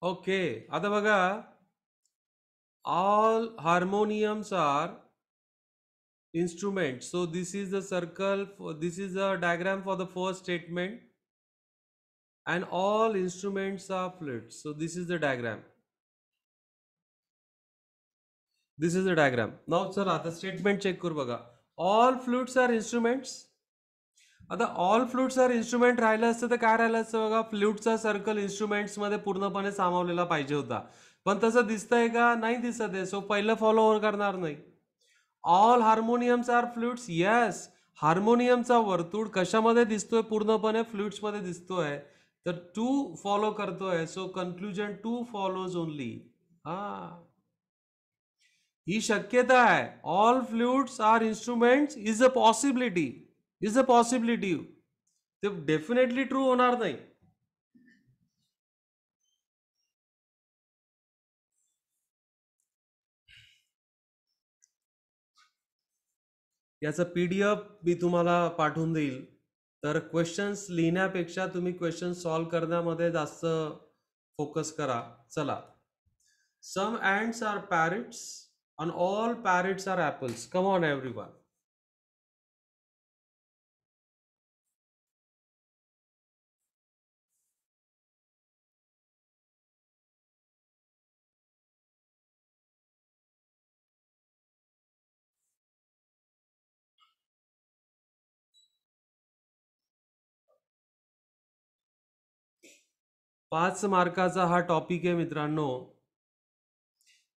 Okay, आता all harmoniums are instruments. So this is the circle, for, this is the diagram for the first statement and all instruments are flutes. So this is the diagram. This is the diagram. Now sir, आता statement check kurvaga All flutes are instruments. आता ऑल फ्लूट जर इन्स्ट्रुमेंट राहिलं असतं तर काय राहिलं असतं बघा फ्लूटचा सर्कल इन्स्ट्रुमेंट्समध्ये पूर्णपणे सामावलेला पाहिजे होता पण तसं दिसतंय का नाही दिसत आहे सो पहिलं फॉलो करणार नाही all harmoniums are flutes yes हार्मोनियमचा वर्तुळ कशामध्ये दिसतोय पूर्णपणे मध्ये दिसतोय तर टू फॉलो करतोय so conclusion two follows only हा ही शक्यता आहे all flutes are instruments is a possibility is a possibility ते डेफिनेटली ट्रू होणार नाही याचा पीडीएफ मी तुम्हाला पाठवून देईल तर क्वेश्चन्स लिहिण्यापेक्षा तुम्ही क्वेश्चन सॉल्व्ह करण्यामध्ये जास्त फोकस करा चला some ants are parrots and all parrots are apples come on everyone पाच मार्काचा हा टॉपिक आहे मित्रांनो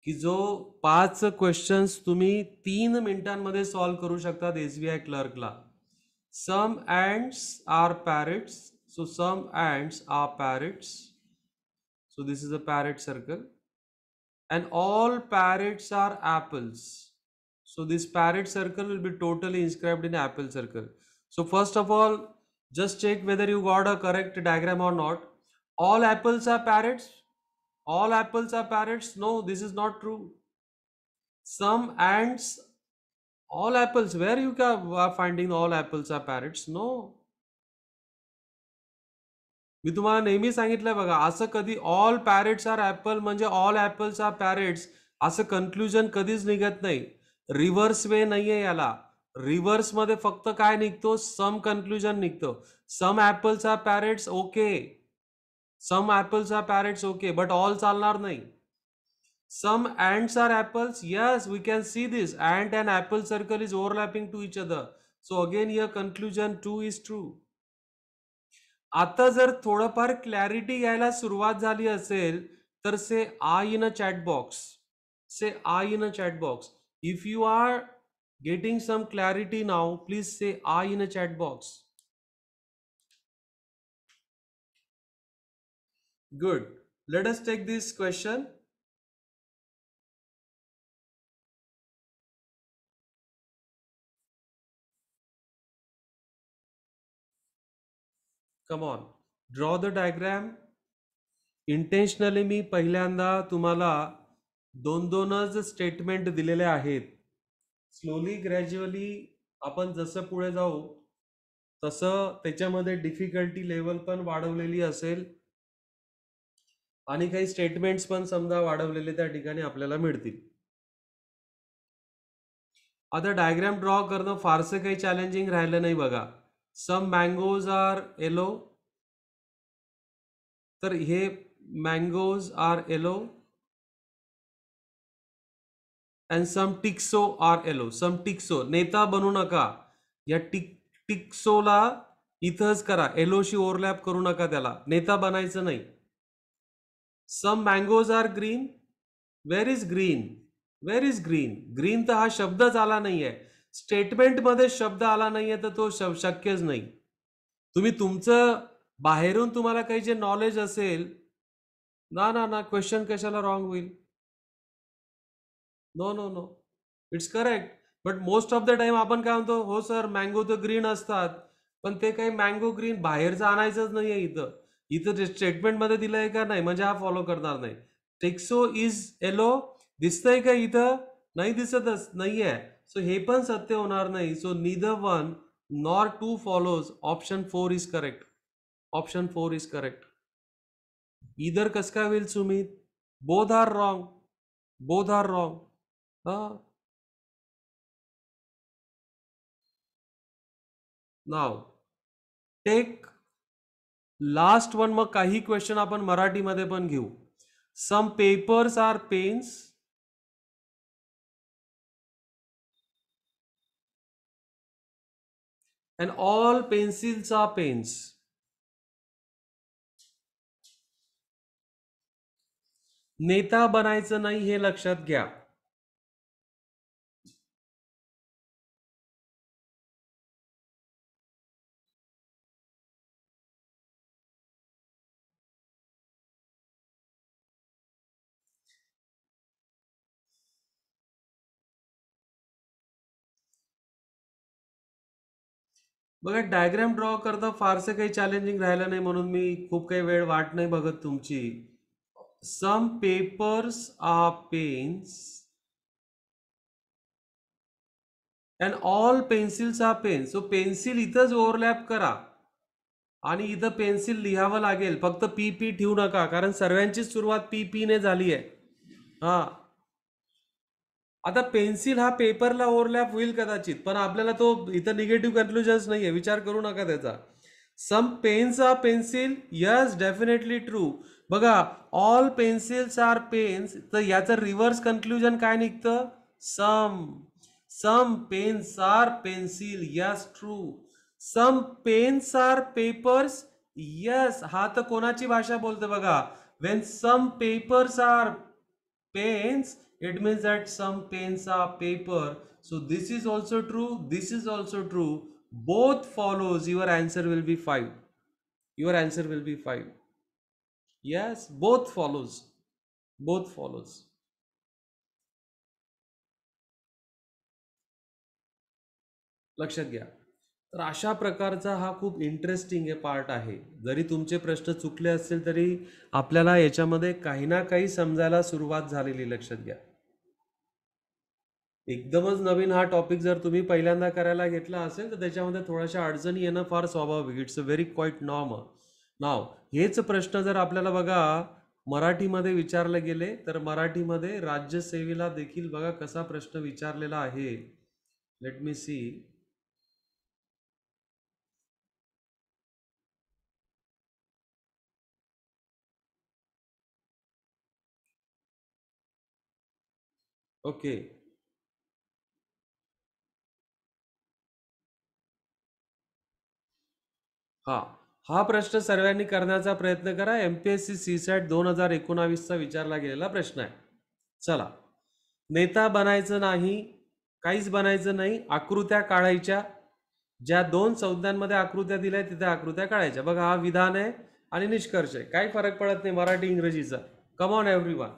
की जो पाच क्वेश्चन्स तुम्ही तीन मिनिटांमध्ये सॉल्व करू शकता एस क्लर्कला some ants are parrots so some ants are parrots so this is a parrot circle and all parrots are apples so this parrot circle will be totally inscribe in apple circle so first of all just check whether you got a correct diagram or not all apples are parrots all apples are parrots no this is not true some ants all apples where you are finding all apples are parrots no मी तुम्हाला नेहमी सांगितलंय बघा असं कधी ऑल पॅरेट्स आर ऍपल म्हणजे ऑल ऍपल्स आर पॅरेट्स असं कन्क्लुजन कधीच निघत नाही रिव्हर्स वे नाहीये याला रिव्हर्स मध्ये फक्त काय निघतो सम कन्क्लुजन निघतो some apples are parrots okay some apples are parrots okay but all are nahi some ants are apples yes we can see this ant and apple circle is overlapping to each other so again here conclusion 2 is true आता जर थोडंफार क्लॅरिटी यायला सुरुवात say "I" in a chat box. Say "I" in a chat box. If you are getting some clarity now, please say "I" in a chat box. Good Let us take this question. Come on draw the diagram intentionally मी पहिल्यांदा तुम्हाला दोन दोनच स्टेटमेंट दिलेले आहेत स्लोली ग्रॅज्युअली आपण जसं पुढे जाऊ तसं त्याच्यामध्ये डिफिकल्टी लेवल पण वाढवलेली असेल आणि काही स्टेटमेंट्स पण समजा वाढवलेले त्या ठिकाणी आपल्याला मिळतील आता डायग्राम ड्रॉ करणं फारसं काही चॅलेंजिंग राहिलं नाही बघा सम मँगोज आर येलो तर हे mangoes are yellow and some टिक्सो आर येलो सम टिक्सो नेता बनू नका या टिक टिक्सोला इथंच करा एलोशी ओव्हरलॅप करू नका त्याला नेता बनायचं नाही some mangoes are green where is green where is green green तर हा शब्दच आला नाही आहे स्टेटमेंटमध्ये शब्द आला नाही आहे तर तो शक्यच नाही तुम्ही तुमचं बाहेरून तुम्हाला काही जे नॉलेज असेल ना ना ना क्वेश्चन कशाला रॉंग होईल no no no it's correct but most of the time आपण काय म्हणतो हो सर मँगो तर ग्रीन असतात पण ते काही मँगो ग्रीन बाहेरचं आणायचंच नाही आहे इथं इत स्टेटमेंट मध्य दिल का नहीं म्हणजे हा फॉलो करना नहीं टेक्सो इज एलो है का इत नहीं दिसतच नहीं है सो ये सत्य होणार नाही so neither one nor two follows option four is correct option four is correct इधर कस का होईल Sumit both are wrong both are wrong now take last one मग काही क्वेश्चन आपण मराठीमध्ये पण घेऊ some papers are pens and all pencils are pens नेता बनायचं नाही हे लक्षात घ्या बघा डायग्राम ड्रॉ करता फारसं काही चॅलेंजिंग राहिलं नाही म्हणून मी खूप काही वेळ वाट नाही बघत तुमची some papers are pens and all pencils are pen so pencil इथंच ओव्हरलॅप करा आणि इथं पेन्सिल लिहावं लागेल फक्त पी पी ठेवू नका कारण सर्वांचीच सुरुवात पी ने झाली आहे हा आता पेन्सिल हा पेपरला ओव्हरलॅप होईल कदाचित पण आपल्याला तो इथं निगेटिव्ह कन्क्लुजन्स नाहीये विचार करू नका त्याचा some pens are pencil yes definitely true बघा ऑल पेन्सिल्स आर पेन्स तर याचं रिव्हर्स कन्क्लुजन काय निघतं some some pens are pencil yes true some pens are papers yes हा तर कोणाची भाषा बोलतो बघा when some papers are pens it means that some pens are paper so this is also true this is also true both follows your answer will be 5 your answer will be 5 yes both follows both follows लक्षात घ्या तर अशा प्रकारचा हा खूप इंटरेस्टिंग हे पार्ट आहे जरी तुमचे प्रश्न चुकले असतील तरी आपल्याला याच्यामध्ये काही ना काही समजायला सुरुवात झालेली लक्षात घ्या एकदमच नवीन हा टॉपिक जर तुम्ही पहिल्यांदा करायला घेतला असेल तर त्याच्यामध्ये थोड्याशा अडचणी येणं फार स्वाभाविक it's a very quite norm now हेच प्रश्न जर आपल्याला बघा मराठीमध्ये विचारले गेले तर मराठीमध्ये राज्यसेवेला देखील बघा कसा प्रश्न विचारलेला आहे let me see okay okay. हा हा प्रश्न सर्वांनी करण्याचा प्रयत्न करा M P S C C SAT दोन हजार एकोणावीसचा विचारला गेलेला प्रश्न आहे चला नेता बनायचं नाही काहीच बनायचं नाही आकृत्या काढायच्या ज्या दोन संज्ञांमध्ये आकृत्या दिल्या तिथे आकृत्या काढायच्या बघा हा विधान आहे आणि निष्कर्ष आहे काही फरक पडत नाही मराठी इंग्रजीचा कमॉन एव्हरी वन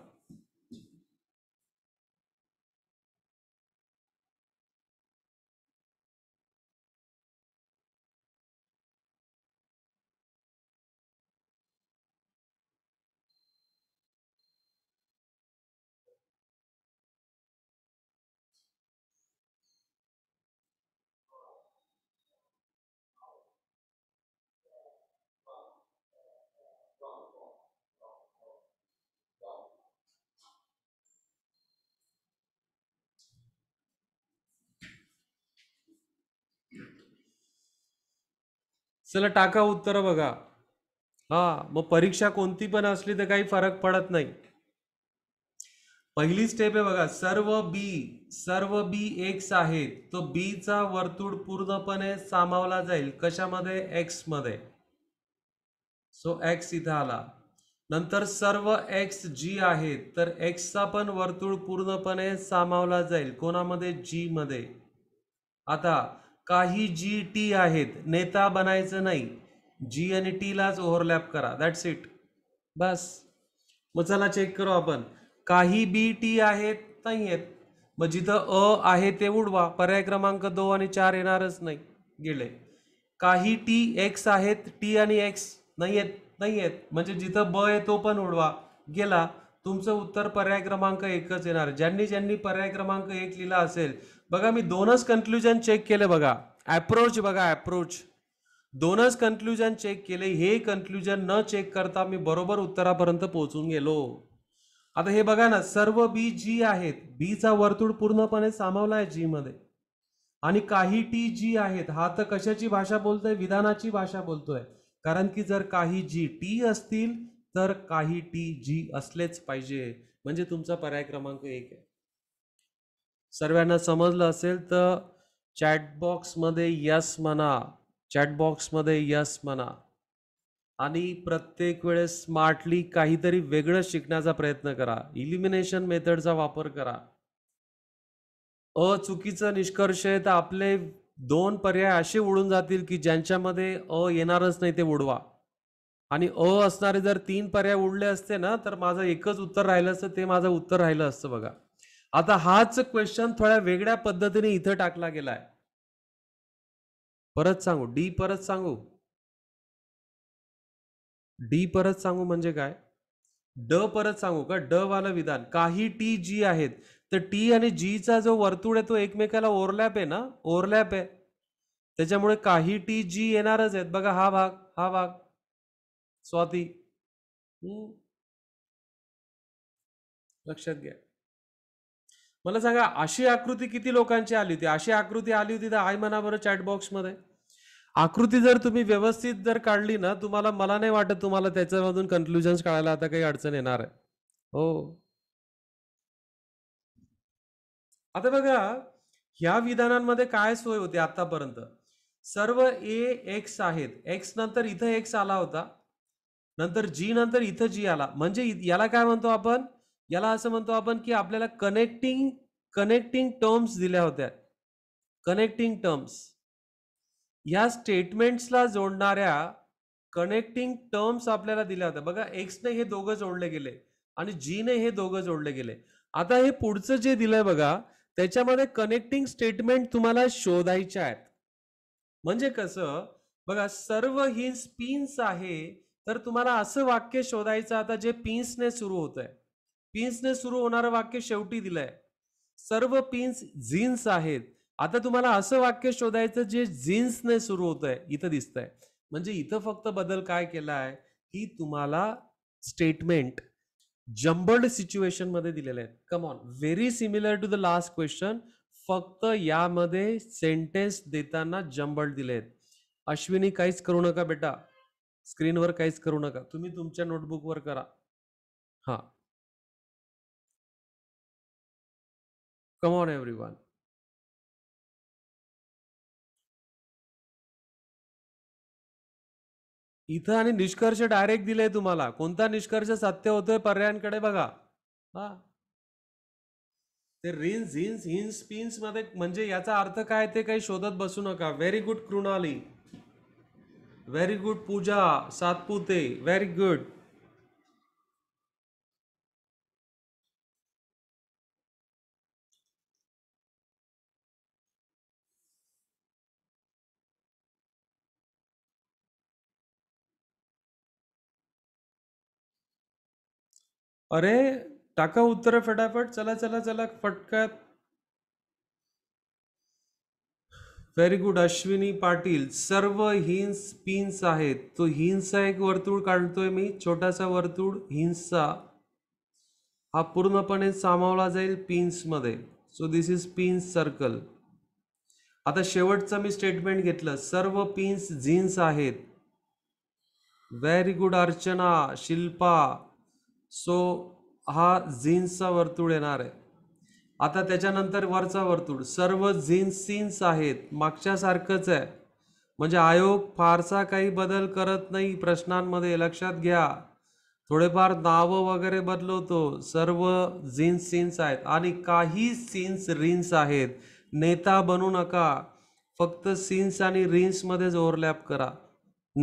चला टाका उत्तर बघा हा मग परीक्षा कोणती पण असली तर काही फरक पडत नाही पहिली स्टेप आहे बघा सर्व बी सर्व बी एक्स आहेत तो बी चा वर्तुळ पूर्णपणे सामावला जाईल कशामध्ये एक्स मध्ये सो एक्स इथं आला नंतर सर्व एक्स जी आहेत तर एक्स चा पण वर्तुळ पूर्णपणे सामावला जाईल कोणामध्ये जी मध्ये आता काही जी टी आहेत नेता बनायचं नाही जी आणि टीलाच ओव्हरलॅप करा दॅट्स इट बस मग चला चेक करू आपण काही बी टी आहेत नाही आहेत मग जिथं अ आहे ते उडवा पर्याय क्रमांक दो आणि चार येणारच नाही गेले काही टी एक्स आहेत टी आणि एक्स नाही आहेत नाही आहेत म्हणजे जिथं ब आहे तो पण उडवा गेला तुमचं उत्तर पर्याय क्रमांक एकच येणार ज्यांनी ज्यांनी पर्याय क्रमांक एक लिहिला असेल बघा मी दोनच कन्क्ल्युजन चेक केले बघा ॲप्रोच बघा ॲप्रोच दोनच कन्क्लुजन चेक केले हे कन्क्ल्युजन न चेक करता मी बरोबर उत्तरापर्यंत पोहोचून गेलो आता हे बघा ना सर्व बी जी आहेत बीचा वर्तुळ पूर्णपणे सामावला आहे जी मध्ये आणि काही टी जी आहेत हा तर कशाची भाषा बोलतोय विधानाची भाषा बोलतोय कारण की जर काही जी टी असतील तर काही टी जी असलेच पाहिजे म्हणजे तुमचा पर्याय क्रमांक एक आहे सर्वांना समजलं असेल तर मध्ये यस म्हणा मध्ये यस म्हणा आणि प्रत्येक वेळेस स्मार्टली काहीतरी वेगळं शिकण्याचा प्रयत्न करा इलिमिनेशन मेथडचा वापर करा अ अचुकीचा निष्कर्ष आहे तर आपले दोन पर्याय असे उडून जातील की ज्यांच्यामध्ये अ येणारच नाही ते उडवा आणि अ असणारे जर तीन पर्याय उडले असते ना तर माझं एकच उत्तर राहिलं असतं ते माझं उत्तर राहिलं असतं बघा आता हाच क्वेश्चन थोड्या वेगळ्या पद्धतीने इथं टाकला गेलाय परत सांगू डी परत सांगू डी परत सांगू म्हणजे काय ड परत सांगू का ड वालं विधान काही टी जी आहेत तर टी आणि जीचा जो वर्तुळ आहे तो एकमेकाला ओरलॅप आहे ना ओरलॅप आहे त्याच्यामुळे काही टी जी येणारच आहेत बघा हा भाग हा भाग स्वाती लक्षात घ्या मला सांगा अशी आकृती किती लोकांची आली होती अशी आकृती आली होती तर आय म्हणा बरं मध्ये आकृती जर तुम्ही व्यवस्थित जर काढली ना तुम्हाला मला नाही वाटत तुम्हाला त्याच्यामधून कन्क्ल्युजन काढायला आता काही अडचण येणार आहे हो आता बघा ह्या विधानांमध्ये काय सोय होती आतापर्यंत सर्व ए एक्स आहेत एक्स नंतर इथं एक्स आला होता नंतर जी नंतर इथं जी आला म्हणजे याला काय म्हणतो आपण याला असं म्हणतो आपण की आपल्याला कनेक्टिंग कनेक्टिंग टर्म्स दिल्या होत्या कनेक्टिंग टर्म्स या स्टेटमेंट्सला जोडणाऱ्या कनेक्टिंग टर्म्स आपल्याला दिल्या होत्या बघा एक्सने हे दोघं जोडले गेले आणि जीने हे दोघं जोडले गेले आता हे पुढचं जे दिलंय बघा त्याच्यामध्ये कनेक्टिंग स्टेटमेंट तुम्हाला शोधायचे आहेत म्हणजे कसं बघा सर्व ही पिन्स आहे तर तुम्हाला असं वाक्य शोधायचं आता जे पिन्सने सुरू होत आहे पिन्सने सुरू होणारं वाक्य शेवटी दिलंय सर्व पिन्स जीन्स आहेत आता तुम्हाला असं वाक्य शोधायचं जे ने सुरू होत आहे इथं दिसतंय म्हणजे इथं फक्त बदल काय केला आहे ही तुम्हाला स्टेटमेंट जंबल्ड सिच्युएशन मध्ये दिलेले आहेत come on very similar to the last question फक्त यामध्ये सेंटेन्स देताना जम्बर्ड दिले आहेत अश्विनी काहीच करू नका बेटा स्क्रीनवर काहीच करू नका तुम्ही तुमच्या नोटबुकवर करा हा Come on, everyone. इथं आणि निष्कर्ष डायरेक्ट दिले तुम्हाला कोणता निष्कर्ष सत्य होतोय पर्यायांकडे बघा हा ते रिन्स हिन्स हिन्स पिन्स मध्ये म्हणजे याचा अर्थ काय ते काही शोधत बसू नका very good Krunali very good Pooja Satpute very good अरे! टाका उत्तर फटाफट. चला, चला, चला पटकन. Very good Ashwini Patil. सर्व हिंस पिंस आहेत. तो हिंसचा एक वर्तुळ काढतोय मी. छोटासा वर्तुळ हिंसचा. हा पूर्णपणे सामावला जाईल मध्ये so this is pins circle. आता शेवटचं मी स्टेटमेंट घेतलं. सर्व पिन्स झिन्स आहेत. Very good Archana, Shilpa. So हा झिन्सचा वर्तुळ येणार आहे आता त्याच्यानंतर वरचा वर्तुळ सर्व झिन्स सीन्स आहेत मागच्यासारखंच आहे म्हणजे आयोग फारसा काही बदल करत नाही प्रश्नांमध्ये लक्षात घ्या थोडेफार नावं वगैरे बदलवतो सर्व झीन्स सीन्स आहेत आणि काही सीन्स रिन्स आहेत नेता बनू नका फक्त सीन्स आणि रिन्समध्ये जोरलॅप करा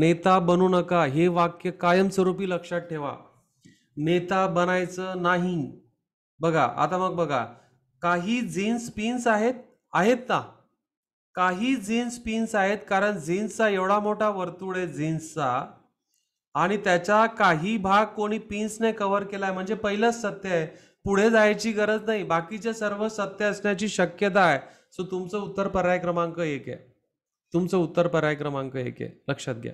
नेता बनू नका हे वाक्य कायमस्वरूपी लक्षात ठेवा नेता बनायचं नाही बघा आता मग बघा काही जीन्स पिन्स आहेत आहेत ना काही जीन्स पिन्स आहेत कारण जीन्सचा एवढा मोठा वर्तुळ आहे जीन्सचा आणि त्याचा काही भाग कोणी पिन्सने कव्हर केलाय म्हणजे पहिलंच सत्य आहे पुढे जायची गरज नाही बाकीचे सर्व सत्य असण्याची शक्यता आहे सो तुमचं उत्तर पर्याय क्रमांक एक आहे तुमचं उत्तर पर्याय क्रमांक एक आहे लक्षात घ्या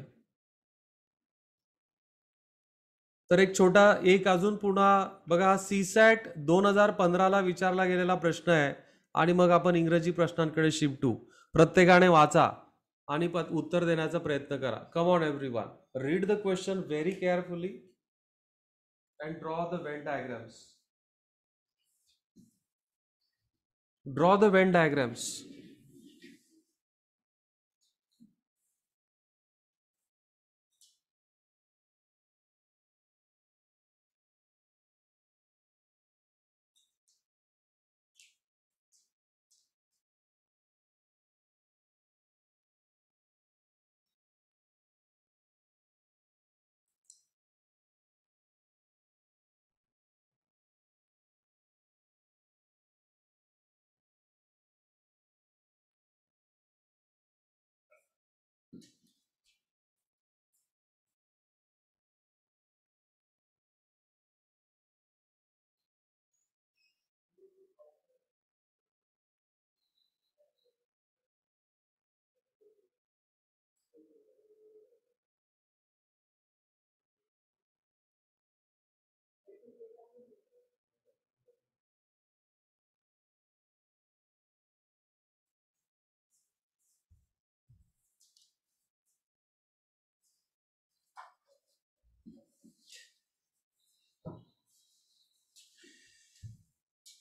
तर एक छोटा एक अजून पुन्हा बघा हा सॅट दोन हजार पंधराला विचारला गेलेला प्रश्न आहे आणि मग आपण इंग्रजी प्रश्नांकडे शिफ्टू प्रत्येकाने वाचा आणि उत्तर देण्याचा प्रयत्न करा come on everyone read the question very carefully and draw the Venn diagrams draw the Venn diagrams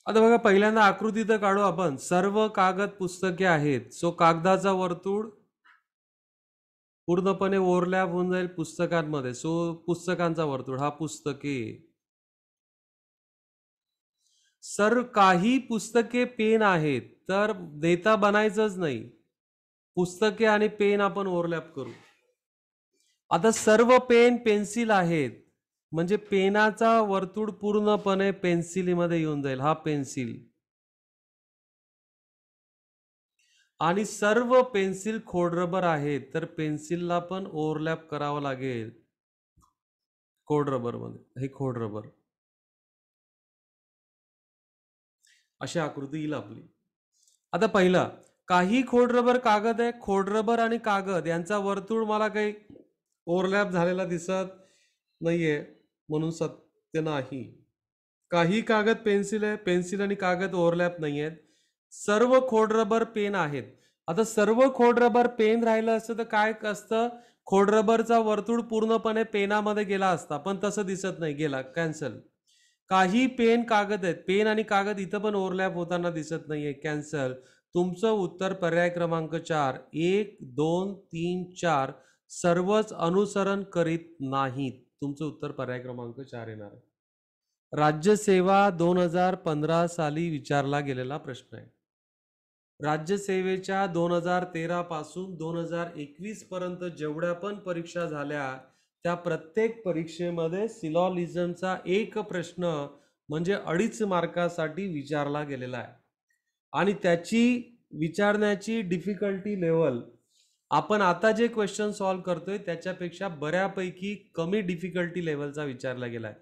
आता बघा पहिल्यांदा आकृती तर काढू आपण सर्व कागद पुस्तके आहेत सो कागदाचा वर्तुळ पूर्णपणे ओव्हरलॅप होऊन जाईल पुस्तकांमध्ये सो पुस्तकांचा वर्तुळ हा पुस्तके सर्व काही पुस्तके पेन आहेत तर देता बनायचंच नाही पुस्तके आणि पेन आपण ओव्हरलॅप करू आता सर्व पेन पेन्सिल आहेत म्हणजे पेनाचा वर्तुळ पूर्णपणे पेन्सिलीमध्ये येऊन जाईल हा पेन्सिल आणि सर्व पेन्सिल खोडरबर आहेत तर पेन्सिलला पण ओव्हरलॅप करावं लागेल खोडरबर मध्ये हे खोडरबर अशी आकृती येईल आपली आता पहिला काही खोडरबर कागद आहे खोडरबर आणि कागद यांचा वर्तुळ मला काही ओव्हरलॅप झालेला दिसत नाहीये म्हणून सत्य नाही काही कागद पेन्सिल आहे पेन्सिल आणि कागद ओव्हरलॅप नाही आहेत सर्व खोड रबर पेन आहेत आता सर्व खोड रबर पेन राहिलं असतं तर काय असतं खोड रबरचा वर्तुळ पूर्णपणे पेनामध्ये गेला असता पण तसं दिसत नाही गेला कॅन्सल काही पेन कागद आहेत पेन आणि कागद इथं पण ओव्हरलॅप होताना दिसत नाहीये कॅन्सल तुमचं उत्तर पर्याय क्रमांक चार एक दोन तीन चार सर्वच अनुसरण करीत नाहीत तुमचं उत्तर पर्याय क्रमांक चार येणार आहे राज्यसेवा दोन हजार पंधरा साली विचारला गेलेला प्रश्न आहे राज्यसेवेच्या दोन हजार तेरा पासून दोन हजार एकवीस पर्यंत जेवढ्या पण परीक्षा झाल्या त्या प्रत्येक परीक्षेमध्ये सिलॉलिझमचा एक प्रश्न म्हणजे अडीच मार्कासाठी विचारला गेलेला आहे आणि त्याची विचारण्याची डिफिकल्टी लेवल आपण आता जे क्वेश्चन सॉल्व्ह करतोय त्याच्यापेक्षा बऱ्यापैकी कमी डिफिकल्टी लेवलचा विचारला गेलाय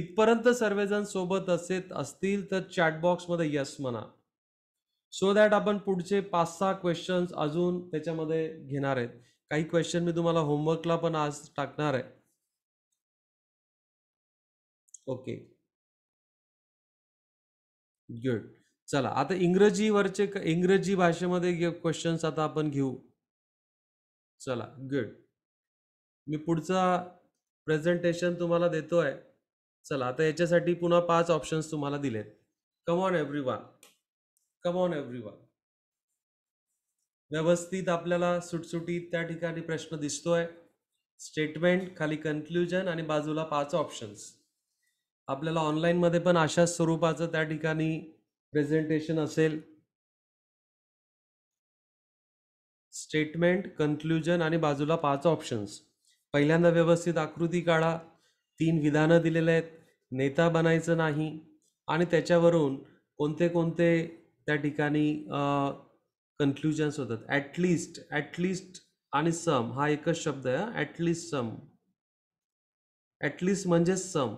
इथपर्यंत सर्वजण सोबत असे असतील तर चॅटबॉक्समध्ये यस म्हणा सो दॅट आपण पुढचे पाच सहा क्वेश्चन्स अजून त्याच्यामध्ये घेणार आहेत काही क्वेश्चन मी तुम्हाला होमवर्कला पण आज टाकणार आहे ओके गुड चला आता इंग्रजीवरचे इंग्रजी भाषेमध्ये क्वेश्चन्स आता आपण घेऊ चला गुड मी पुढचा प्रेझेंटेशन तुम्हाला देतो आहे चला आता याच्यासाठी पुन्हा पाच ऑप्शन्स तुम्हाला दिलेत come on everyone come on everyone व्यवस्थित आपल्याला सुटसुटीत त्या ठिकाणी प्रश्न दिसतोय स्टेटमेंट खाली कन्क्लुजन आणि बाजूला पाच ऑप्शन्स आपल्याला ऑनलाईनमध्ये पण अशाच स्वरूपाचं त्या ठिकाणी प्रेझेंटेशन असेल स्टेटमेंट कन्क्लुजन आणि बाजूला पाच ऑप्शन्स पहिल्यांदा व्यवस्थित आकृती काढा तीन विधानं दिलेले आहेत नेता बनायचं नाही आणि त्याच्यावरून कोणते कोणते त्या ठिकाणी कन्क्लुजन्स होतात ॲटलिस्ट ॲटलिस्ट आणि सम हा एकच शब्द आहे ॲटलिस्ट सम ॲटलिस्ट म्हणजेच सम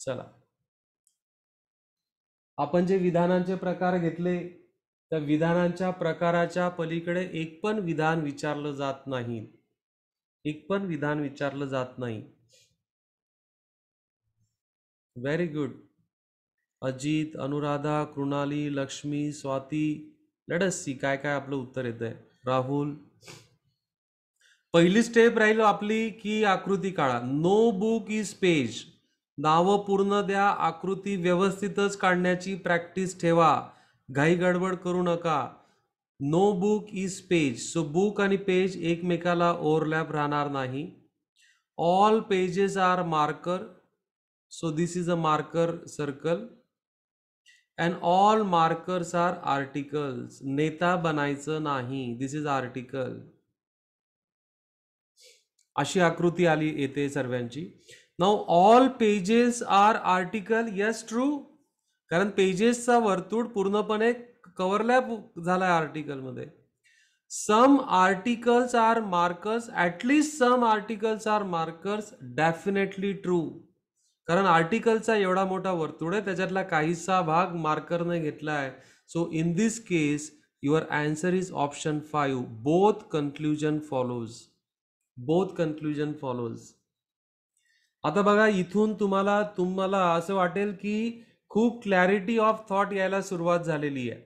चला आपण जे विधानांचे प्रकार घेतले त्या विधानांच्या प्रकाराच्या पलीकडे एक पण विधान विचारलं जात नाही एक पण विधान विचारलं जात नाही व्हेरी गुड अजित अनुराधा कृणाली लक्ष्मी स्वाती सी काय काय आपलं उत्तर येत आहे राहुल पहिली स्टेप राहील आपली की आकृती काळा नो बुक इज पेज नावं पूर्ण द्या आकृती व्यवस्थितच काढण्याची प्रॅक्टिस ठेवा घाई गडबड करू नका no book is page so book आणि पेज एकमेकाला ओव्हरलॅप राहणार नाही all pages are marker so this is a marker circle and all markers are articles नेता बनायचं नाही दिस इज आर्टिकल अशी आकृती आली येते सर्वांची नाव all pages are article yes true कारण पेजेसचा वर्तुळ पूर्णपणे कव्हरलॅप झालाय आहे आर्टिकलमध्ये some articles are markers at least some articles are markers definitely true कारण आर्टिकलचा एवढा मोठा वर्तुळ आहे त्याच्यातला काहीसा भाग मार्करने घेतला आहे so in this case your answer is option five both conclusion follows both conclusion follows आता बघा इथून तुम्हाला तुम्हाला असं वाटेल की खूप क्लॅरिटी ऑफ थॉट यायला सुरुवात झालेली आहे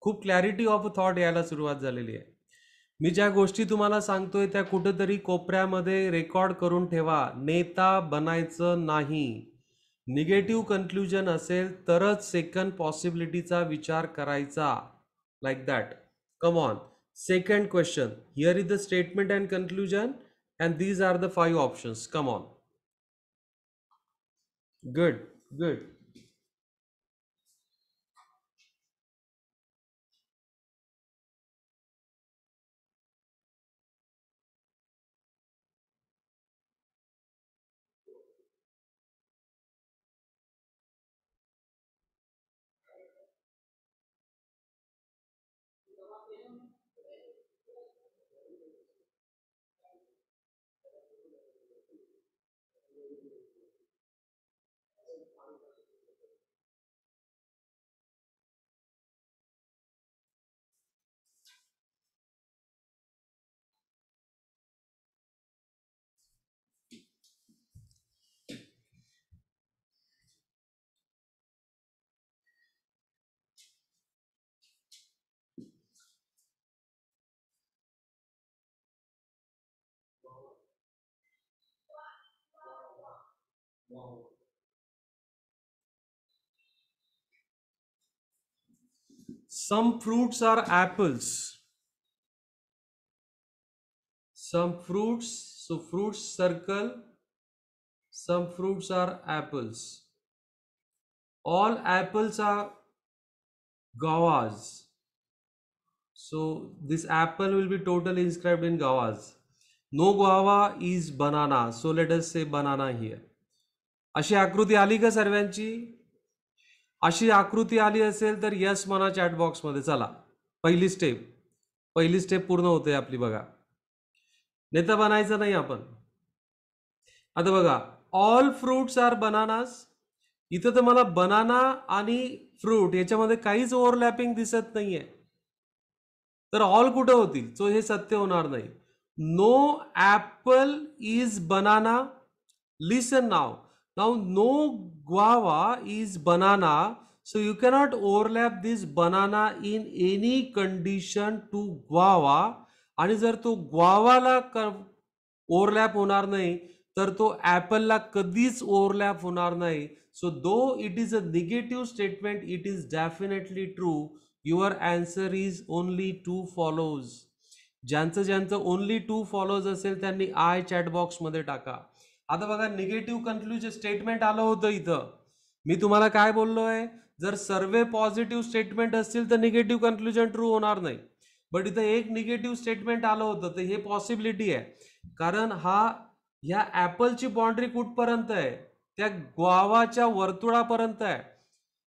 खूप क्लॅरिटी ऑफ थॉट यायला सुरुवात झालेली आहे मी ज्या गोष्टी तुम्हाला सांगतोय त्या कुठेतरी कोपऱ्यामध्ये रेकॉर्ड करून ठेवा नेता बनायचं नाही निगेटिव्ह कन्क्ल्युजन असेल तरच सेकंड पॉसिबिलिटीचा विचार करायचा like that come on second question here is the statement and conclusion and these are the five options come on Good, good. Wow. Some fruits are apples. Some fruits, so fruits circle. Some fruits are apples. All apples are gawas. So this apple will be totally inscribed in gawas. No guava is banana. So let us say banana here. अशी आकृती आली का सर्वांची अशी आकृती आली असेल तर यस म्हणा चॅट बॉक्समध्ये चला पहिली स्टेप पहिली स्टेप पूर्ण होते आपली बघा नेता बनायचं नाही आपण आता बघा ऑल फ्रुट्स आर बनानास इथं तर मला बनाना आणि फ्रूट याच्यामध्ये काहीच ओव्हरलॅपिंग दिसत नाहीये तर ऑल कुठं होतील सो हे सत्य होणार नाही no apple is banana listen now Now, no guava is banana. So, you cannot overlap this banana in any condition to guava. आणि जर तो ग्वावाला ओवरलॅप होणार नाही तर तो ॲपलला कधीच ओवरलॅप होणार नाही so though it is a negative statement it is definitely true your answer is only two follows ज्यांचं ज्यांचं ओनली टू फॉलोज असेल त्यांनी आय चॅटबॉक्समध्ये टाका आता बघा निगेटिव्ह कन्क्लुजन स्टेटमेंट आलं होतं इथं मी तुम्हाला काय बोललोय जर सर्वे पॉझिटिव्ह स्टेटमेंट असतील तर निगेटिव्ह कन्क्लुजन ट्रू होणार नाही बट इथं एक निगेटिव्ह स्टेटमेंट आलं होतं तर हे पॉसिबिलिटी आहे कारण हा ह्या ॲपलची बाउंड्री कुठपर्यंत आहे त्या ग्वावाच्या वर्तुळापर्यंत आहे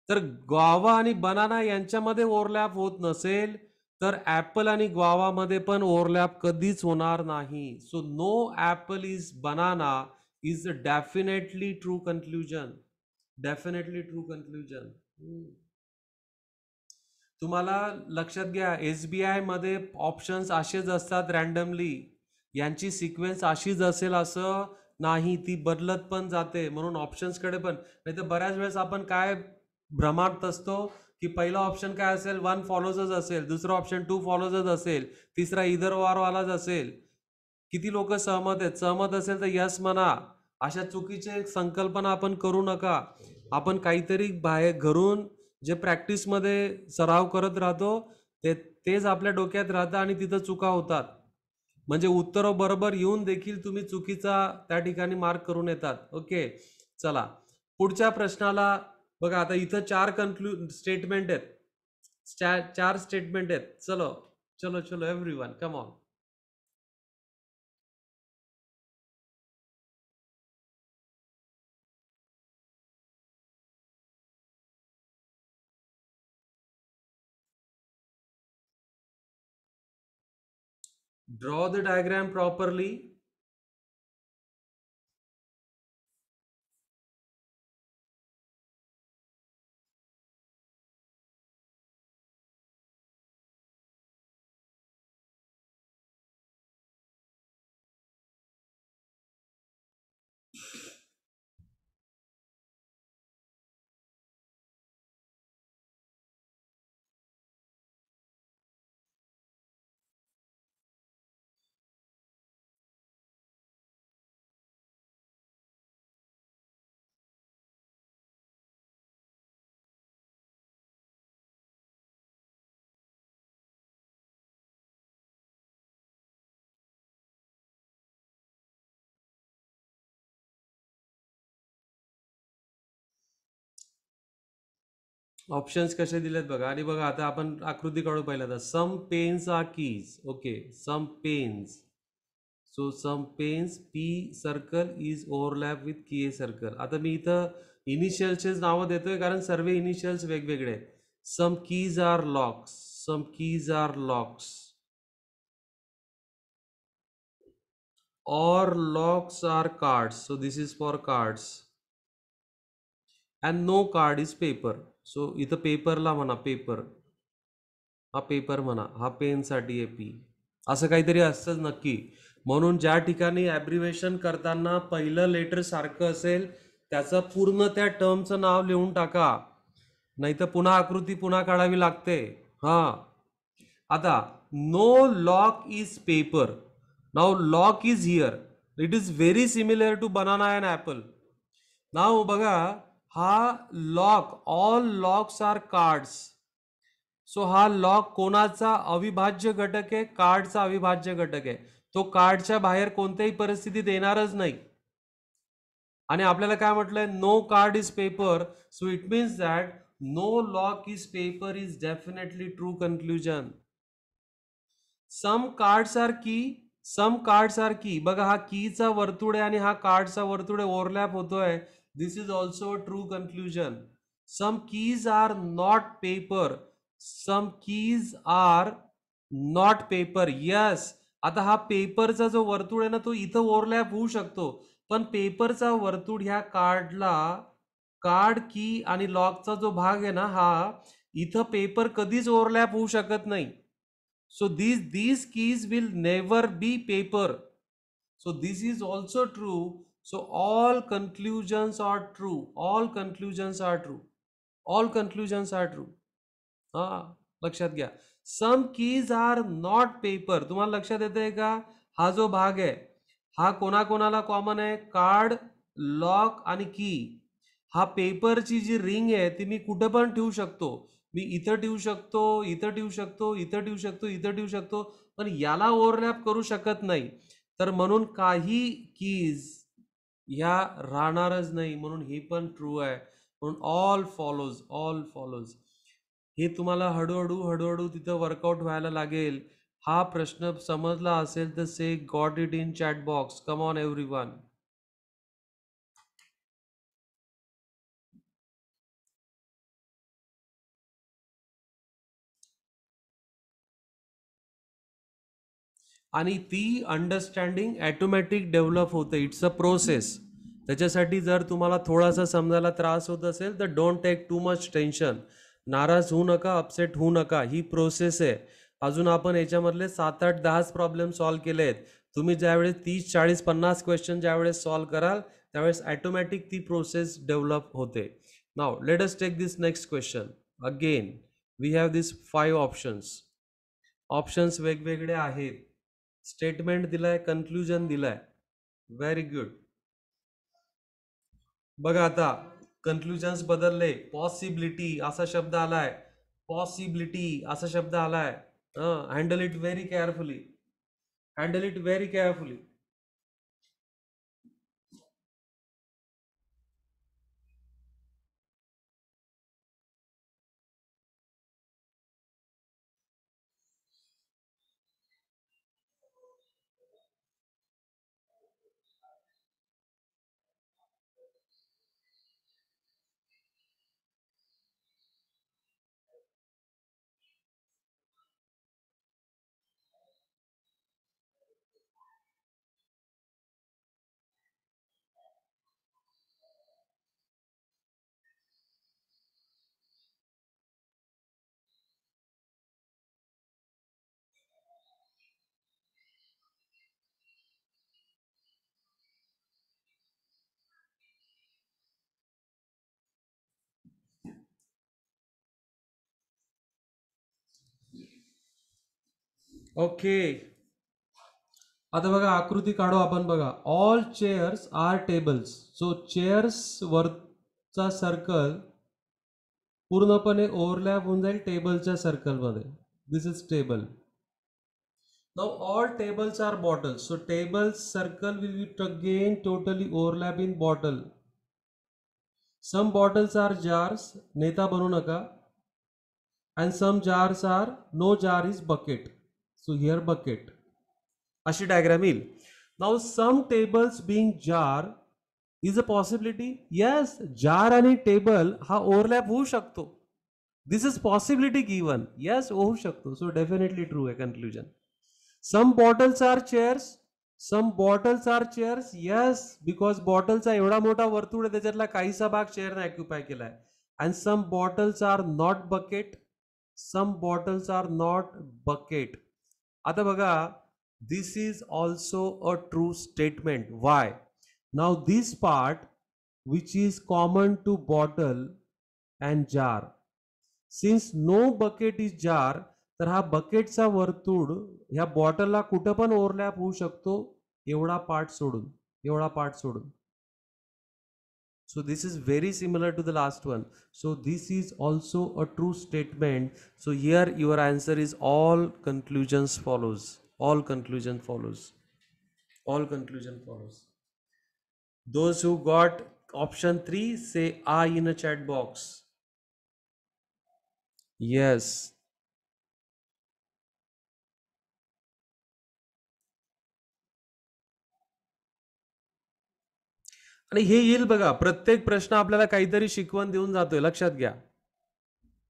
तर ग्वावा आणि बनाना यांच्यामध्ये ओव्हरलॅप होत नसेल तर ॲपल आणि ग्वावामध्ये पण ओव्हरलॅप कधीच होणार नाही so no apple is banana is a definitely true conclusion definitely true conclusion hmm. तुम्हाला लक्षात घ्या एस बी ऑप्शन्स असेच असतात रॅन्डमली यांची सिक्वेन्स अशीच असेल असं नाही ती बदलत पण जाते म्हणून ऑप्शन्सकडे पण नाही तर बऱ्याच वेळेस आपण काय भ्रमार्थ असतो की पहिला ऑप्शन काय असेल वन फॉलोजच असेल दुसरा ऑप्शन टू फॉलोजच असेल तिसरा इधर वारवालाच असेल किती लोक सहमत आहेत सहमत असेल तर यस म्हणा अशा चुकीचे संकल्पना आपण करू नका आपण काहीतरी बाहेर घरून जे प्रॅक्टिसमध्ये सराव करत राहतो ते तेच आपल्या डोक्यात राहतं आणि तिथं चुका होतात म्हणजे उत्तर बरोबर येऊन देखील तुम्ही चुकीचा त्या ठिकाणी मार्क करून येतात ओके चला पुढच्या प्रश्नाला बघा आता इथं चार कन्क्लू स्टेटमेंट आहेत चार स्टेटमेंट आहेत चलो चलो चलो everyone come on draw the diagram properly options कसे दिलेत बघा आणि बघा आता आपण आकृती काढू आता some pens are keys okay some pens so some pens P circle is overlap with key a circle आता मी इथं इनिशियल्सचेच नावं देतोय कारण सर्वे इनिशियल्स वेगवेगळे some keys are locks some keys are locks or locks are cards so this is for cards and no card is paper so इथं पेपरला म्हणा पेपर हा पेपर म्हणा हा पेनसाठी आहे पी असं काहीतरी असतंच नक्की म्हणून ज्या ठिकाणी ॲब्रिवेशन करताना पहिलं लेटर सारखं असेल त्याचं पूर्ण त्या टर्मचं नाव लिहून टाका नाही तर पुन्हा आकृती पुन्हा काढावी लागते हां आता no lock is paper now lock is here it is very similar to banana and apple now बघा हा lock all locks are cards so हा लॉक कोणाचा अविभाज्य घटक आहे कार्डचा अविभाज्य घटक आहे तो कार्डच्या बाहेर कोणत्याही परिस्थितीत येणारच नाही आणि आपल्याला काय म्हटलंय no card is paper so it means that no lock is paper is definitely true conclusion some cards are key some cards are की बघा हा कीचा वर्तुळ आहे आणि हा कार्डचा वर्तुळ ओव्हरलॅप होतोय This is also a true conclusion. Some keys are not paper. Some keys are not paper yes आता हा पेपरचा जो वर्तुळ आहे ना तो इथं ओव्हरलॅप होऊ शकतो पण पेपरचा वर्तुळ ह्या कार्डला कार्ड की आणि लॉकचा जो भाग आहे ना हा इथं पेपर कधीच ओव्हरलॅप होऊ शकत नाही so this this keys will never be paper so this is also true so all conclusions are true all conclusions are true. All conclusions are true. हा लक्षात घ्या some keys are not paper तुम्हाला लक्षात येत आहे का हा जो भाग आहे हा कोणाकोणाला कॉमन आहे कार्ड लॉक आणि की हा पेपरची जी रिंग आहे ती मी कुठं पण ठेवू शकतो मी इथं ठेवू शकतो इथं ठेवू शकतो इथं ठेवू शकतो इथं ठेवू शकतो पण याला ओव्हरलॅप करू शकत नाही तर म्हणून काही कीज ह्या राहणारच नाही म्हणून ही पण ट्रू आहे म्हणून ऑल फॉलोज ऑल फॉलोज हे तुम्हाला हळूहळू हळूहळू तिथं वर्कआउट व्हायला लागेल हा प्रश्न समजला असेल तर say got it in chat box come on everyone आणि ती अंडरस्टँडिंग ॲटोमॅटिक डेव्हलप होते इट्स अ प्रोसेस त्याच्यासाठी जर तुम्हाला थोडासा समजायला त्रास होत असेल तर don't take too much tension नाराज होऊ नका अपसेट होऊ नका ही प्रोसेस आहे अजून आपण याच्यामधले सात आठ दहाच प्रॉब्लेम सॉल्व केले आहेत तुम्ही ज्यावेळेस तीस चाळीस पन्नास क्वेश्चन ज्यावेळेस सॉल्व कराल त्यावेळेस ॲटोमॅटिक ती प्रोसेस डेव्हलप होते now let take this next question again we have this five options options वेगवेगळे आहेत स्टेटमेंट दिलाय कन्क्लुजन दिलाय व्हेरी गुड बघा आता कन्क्लुजन्स बदलले पॉसिबिलिटी असा शब्द आलाय पॉसिबिलिटी असा शब्द आलाय handle it very carefully handle it very carefully okay आता बघा आकृती काढू आपण बघा all chairs are tables so chairs वरचा सर्कल पूर्णपणे ओव्हरलॅप होऊन जाईल टेबलच्या सर्कलमध्ये this is table now all tables are bottles so tables circle will be again totally overlap in bottle some bottles are jars नेता बनू नका and some jars are no jar is bucket so here bucket अशी डायग्राम येईल now some tables being jar is a possibility yes jar आणि टेबल हा ओव्हरलॅप होऊ शकतो this is possibility given yes होऊ शकतो सो डेफिनेटली ट्रू आहे conclusion some bottles are chairs some bottles are chairs yes because बॉटलचा एवढा मोठा वर्तुळ आहे त्याच्यातला काहीसा भाग चेअरने ऑक्युपाय केलाय and some bottles are not bucket some bottles are not bucket आता बघा this is also a true statement Y now this part which is common to bottle and jar since no bucket is jar तर हा बकेटचा वर्तुळ ह्या बॉटलला कुठं पण ओव्हरलॅप होऊ शकतो एवढा पार्ट सोडून एवढा पार्ट सोडून So this is very similar to the last one. So this is also a true statement. So here your answer is all conclusions follows. All conclusion follows. All conclusion follows. Those who got option 3 say I in a chat box. Yes, आणि हे येईल बघा प्रत्येक प्रश्न आपल्याला काहीतरी शिकवण देऊन जातोय लक्षात घ्या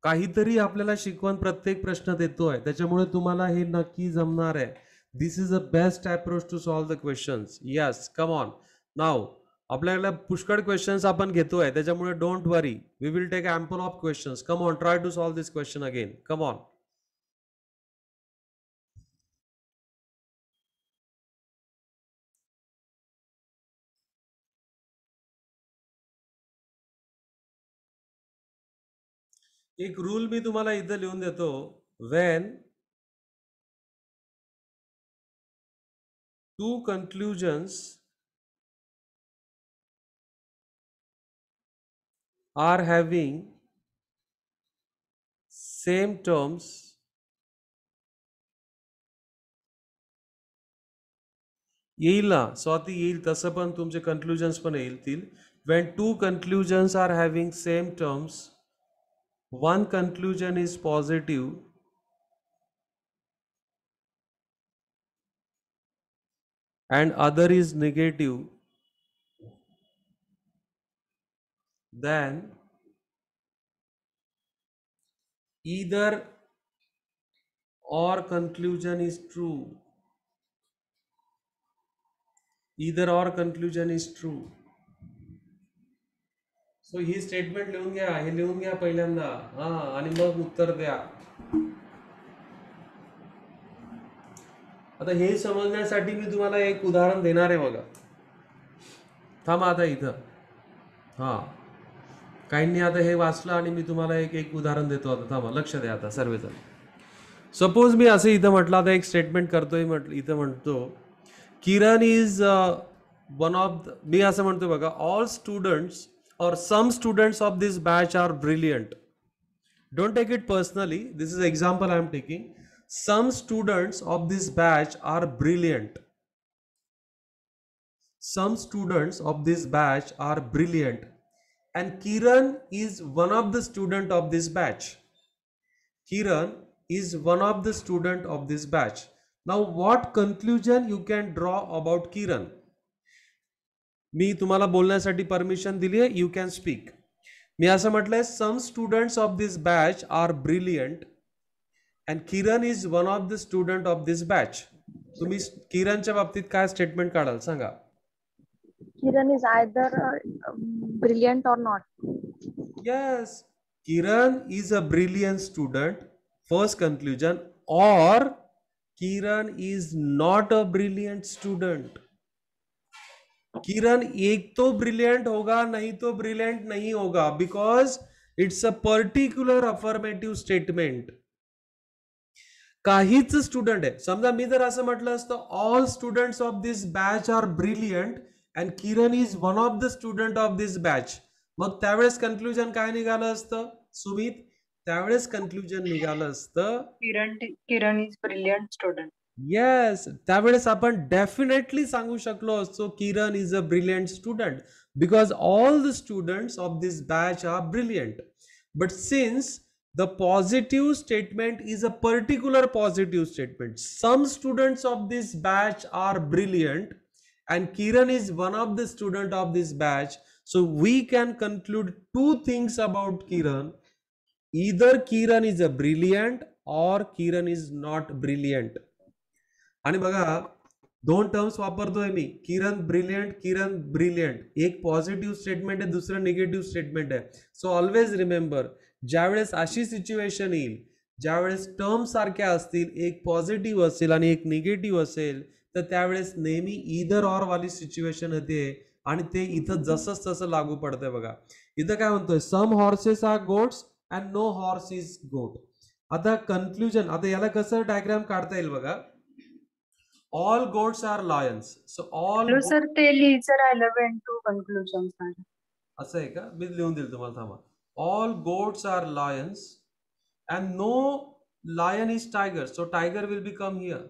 काहीतरी आपल्याला शिकवण प्रत्येक प्रश्न देतोय त्याच्यामुळे तुम्हाला हे नक्की जमणार आहे this is a best approach to solve the questions yes come on now आपल्याला पुष्कळ क्वेश्चन्स आपण घेतोय त्याच्यामुळे don't worry we will take ample of questions come on try to solve this question again come on एक रूल मी तुम्हाला इथं लिहून देतो when two conclusions are having same terms येईल ना स्वाती येईल तसं पण तुमचे कन्क्लुजन्स पण येतील when two conclusions are having same terms one conclusion is positive and other is negative then either or conclusion is true either or conclusion is true so ही स्टेटमेंट लिहून घ्या हे लिहून घ्या पहिल्यांदा हा आणि मग उत्तर द्या आता हे समजण्यासाठी मी तुम्हाला एक उदाहरण देणार आहे बघा थांबा आता इथं हा काहींनी आता हे वाचलं आणि मी तुम्हाला एक एक उदाहरण देतो आता थांबा लक्ष द्या आता सर्वजण सपोज मी असं इथं म्हटलं आता एक स्टेटमेंट करतोय म्हटलं इथं म्हणतो Kiran is one of the मी असं म्हणतो बघा all students or some students of this batch are brilliant don't take it personally this is example i am taking some students of this batch are brilliant some students of this batch are brilliant and kiran is one of the student of this batch kiran is one of the student of this batch now what conclusion you can draw about kiran मी तुम्हाला बोलण्यासाठी परमिशन दिली आहे यू कॅन स्पीक मी असं म्हटलंय some students of this batch are brilliant and Kiran is one of the student of this batch तुम्ही किरणच्या बाबतीत काय स्टेटमेंट काढाल सांगा Kiran is either brilliant or not yes Kiran is a brilliant student first conclusion or Kiran is not a brilliant student Kiran एक तो ब्रिलियंट होगा नहीं तो ब्रिलियंट नहीं होगा because it's a particular affirmative statement काहीच स्टुडंट आहे समजा मी जर असं म्हटलं असतं all student of this batch are brilliant and Kiran is one of the student of this batch मग त्यावेळेस कन्क्ल्युजन काय निघालं असतं सुमित त्यावेळेस कन्क्ल्युजन निघालं असतं Kiran Kiran is brilliant student Yes, that त्यावेळेस आपण डेफिनेटली definitely शकलो So Kiran is a brilliant student because all the students of this batch are brilliant. But since the positive statement is a particular positive statement some students of this batch are brilliant and kiran is one of the student of this batch so we can conclude two things about kiran either kiran is a brilliant or kiran is not brilliant आणि बघा दोन टर्म्स वापरतोय मी किरण ब्रिलियंट किरण ब्रिलियंट एक पॉझिटिव्ह स्टेटमेंट आहे दुसरं निगेटिव्ह स्टेटमेंट आहे सो ऑलवेज रिमेंबर ज्यावेळेस अशी सिच्युएशन येईल ज्यावेळेस टर्म सारख्या असतील एक पॉझिटिव्ह असेल आणि एक निगेटिव्ह असेल तर त्यावेळेस नेहमी इधर ऑर वाली सिच्युएशन येते आणि ते इथं जसंच तसं लागू पडतंय बघा इथं काय म्हणतोय some horses are goats and no horse is goat आता कन्क्ल्युजन आता याला कसं डायग्राम काढता येईल बघा all goats are lions so all sir ते लिहायचं राहिलं वेन टू कन्क्लुजन असं आहे का मी लिहून देईल तुम्हाला थांबा all goats are lions and no lion is tiger so tiger will be come here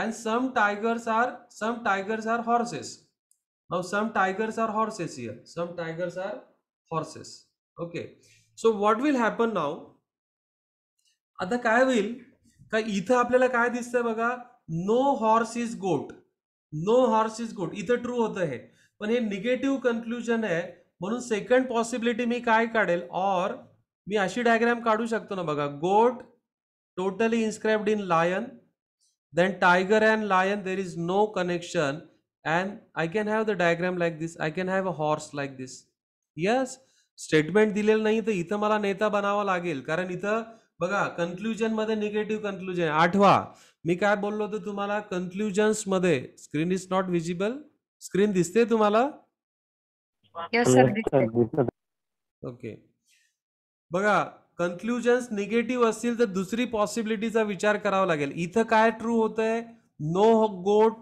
and some tigers are some tigers are horses now some tigers are horses here some tigers are horses okay so what will happen now आता काय होईल का इथं आपल्याला काय दिसतंय बघा no horse is goat no horse is goat इथं ट्रू होतं हे पण हे निगेटिव्ह कन्क्ल्युजन आहे म्हणून सेकंड पॉसिबिलिटी मी काय काढेल और मी अशी डायग्राम काढू शकतो ना बघा goat totally inscribed in lion then tiger and lion there is no connection and I can have the diagram like this I can have a horse like this yes statement दिलेलं नाही तर इथं मला नेता बनावा लागेल कारण इथं बघा कन्क्ल्युजनमध्ये निगेटिव्ह कन्क्लुजन आठवा मी काय बोललो होतो तुम्हाला कन्क्लुजन्स मध्ये screen is not visible screen दिसते तुम्हाला ओके बघा कन्क्लुजन्स निगेटिव्ह असतील तर दुसरी पॉसिबिलिटीचा विचार करावा लागेल इथं काय ट्रू होत आहे नो गोट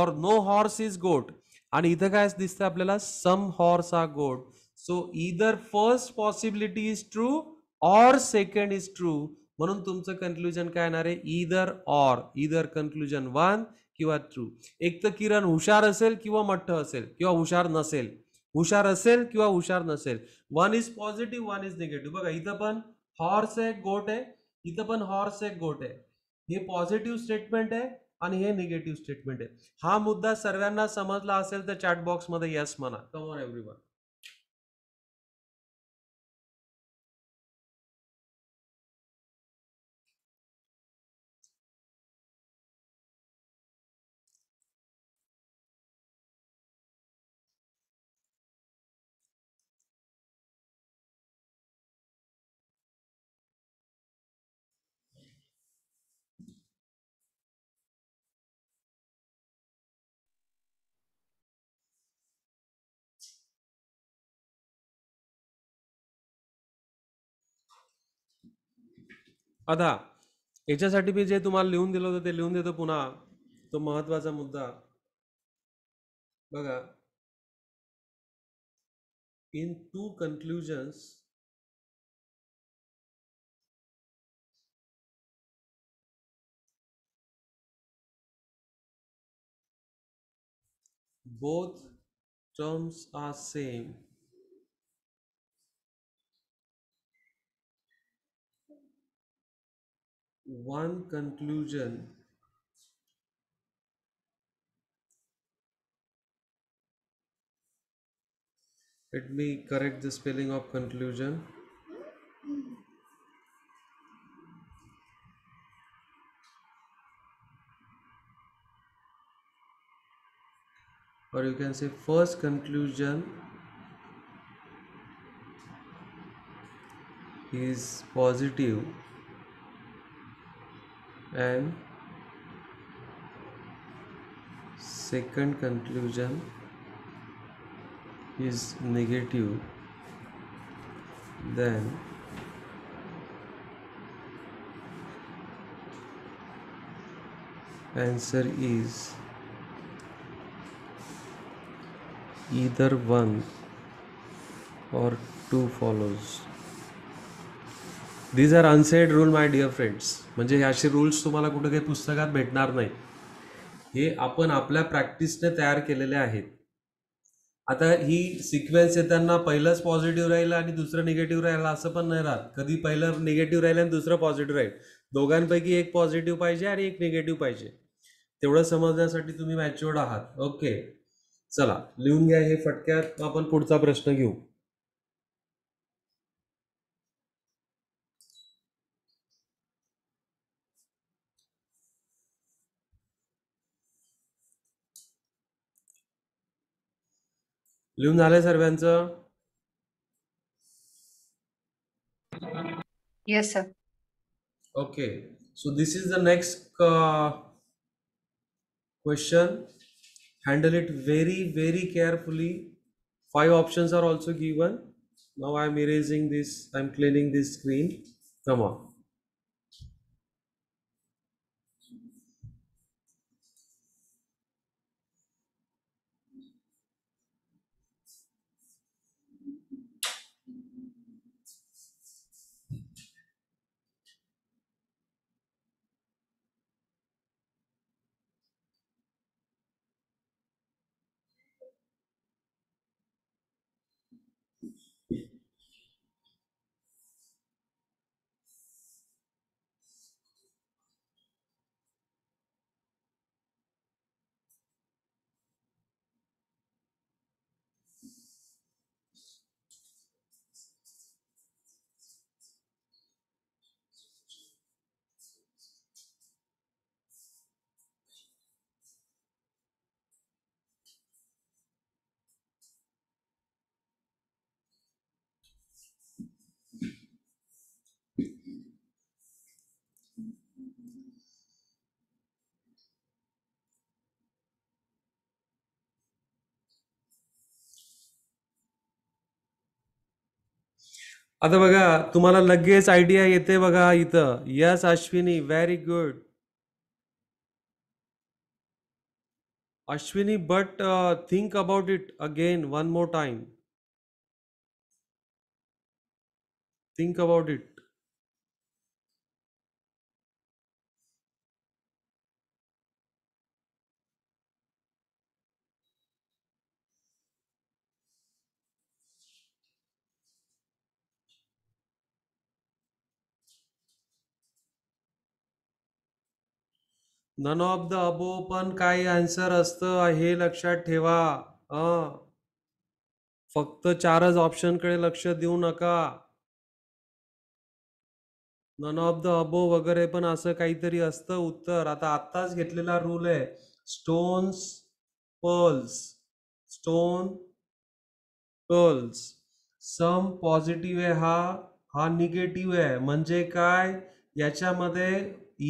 और नो हॉर्स इज गोट आणि इथं काय दिसतंय आपल्याला some horse are goat so इधर फर्स्ट पॉसिबिलिटी इज ट्रू और सेकंड इज ट्रू म्हणून तुमचं कन्क्लुजन काय येणार आहे either or either conclusion one किंवा ट्रू एक तर किरण हुशार असेल किंवा मठ्ठ असेल किंवा हुशार नसेल हुशार असेल किंवा हुशार नसेल one is positive one is negative बघा इथं पण हॉर्स एक गोट आहे इथं पण हॉर्स एक गोट आहे हे पॉझिटिव्ह स्टेटमेंट आहे आणि हे निगेटिव्ह स्टेटमेंट आहे हा मुद्दा सर्वांना समजला असेल तर चॅटबॉक्समध्ये येस म्हणा ऑन एव्हरी वन आता याच्यासाठी मी जे तुम्हाला लिहून दिलं होतं ते लिहून देतो पुन्हा तो महत्वाचा मुद्दा बघा in two conclusions both terms are same one conclusion let me correct the spelling of conclusion or you can say first conclusion is positive and second conclusion is negative then answer is either one or two follows these are unsaid rule my dear friends म्हणजे असे रूल्स तुम्हाला कुठं काही पुस्तकात भेटणार नाही हे आपण आपल्या प्रॅक्टिसने तयार केलेले आहेत आता ही सिक्वेन्स येताना पहिलंच पॉझिटिव्ह राहील आणि दुसरं निगेटिव्ह राहिलं असं पण नाही राहत कधी पहिलं निगेटिव्ह राहिलं आणि दुसरं पॉझिटिव्ह राहील दोघांपैकी एक पॉझिटिव्ह पाहिजे आणि एक निगेटिव्ह पाहिजे तेवढं समजण्यासाठी तुम्ही मॅच्युअर्ड आहात ओके चला लिहून घ्या हे फटक्यात आपण पुढचा प्रश्न घेऊ लिहून झालंय सर्वांचं yes sir okay so this is the next question handle it very very carefully five options are also given now i'm erasing this i'm cleaning this screen come on आता बघा तुम्हाला लगेच आयडिया येते बघा इथं yes Ashwini very good Ashwini but think about it again one more time think about it none of the above पण काय आन्सर असतं हे लक्षात ठेवा अ फक्त चारच ऑप्शनकडे लक्ष देऊ नका नन ऑफ द अबो वगैरे पण असं काहीतरी असतं उत्तर आता आत्ताच घेतलेला रूल आहे stones pearls stone pearls some positive आहे हा हा निगेटिव्ह आहे म्हणजे काय याच्यामध्ये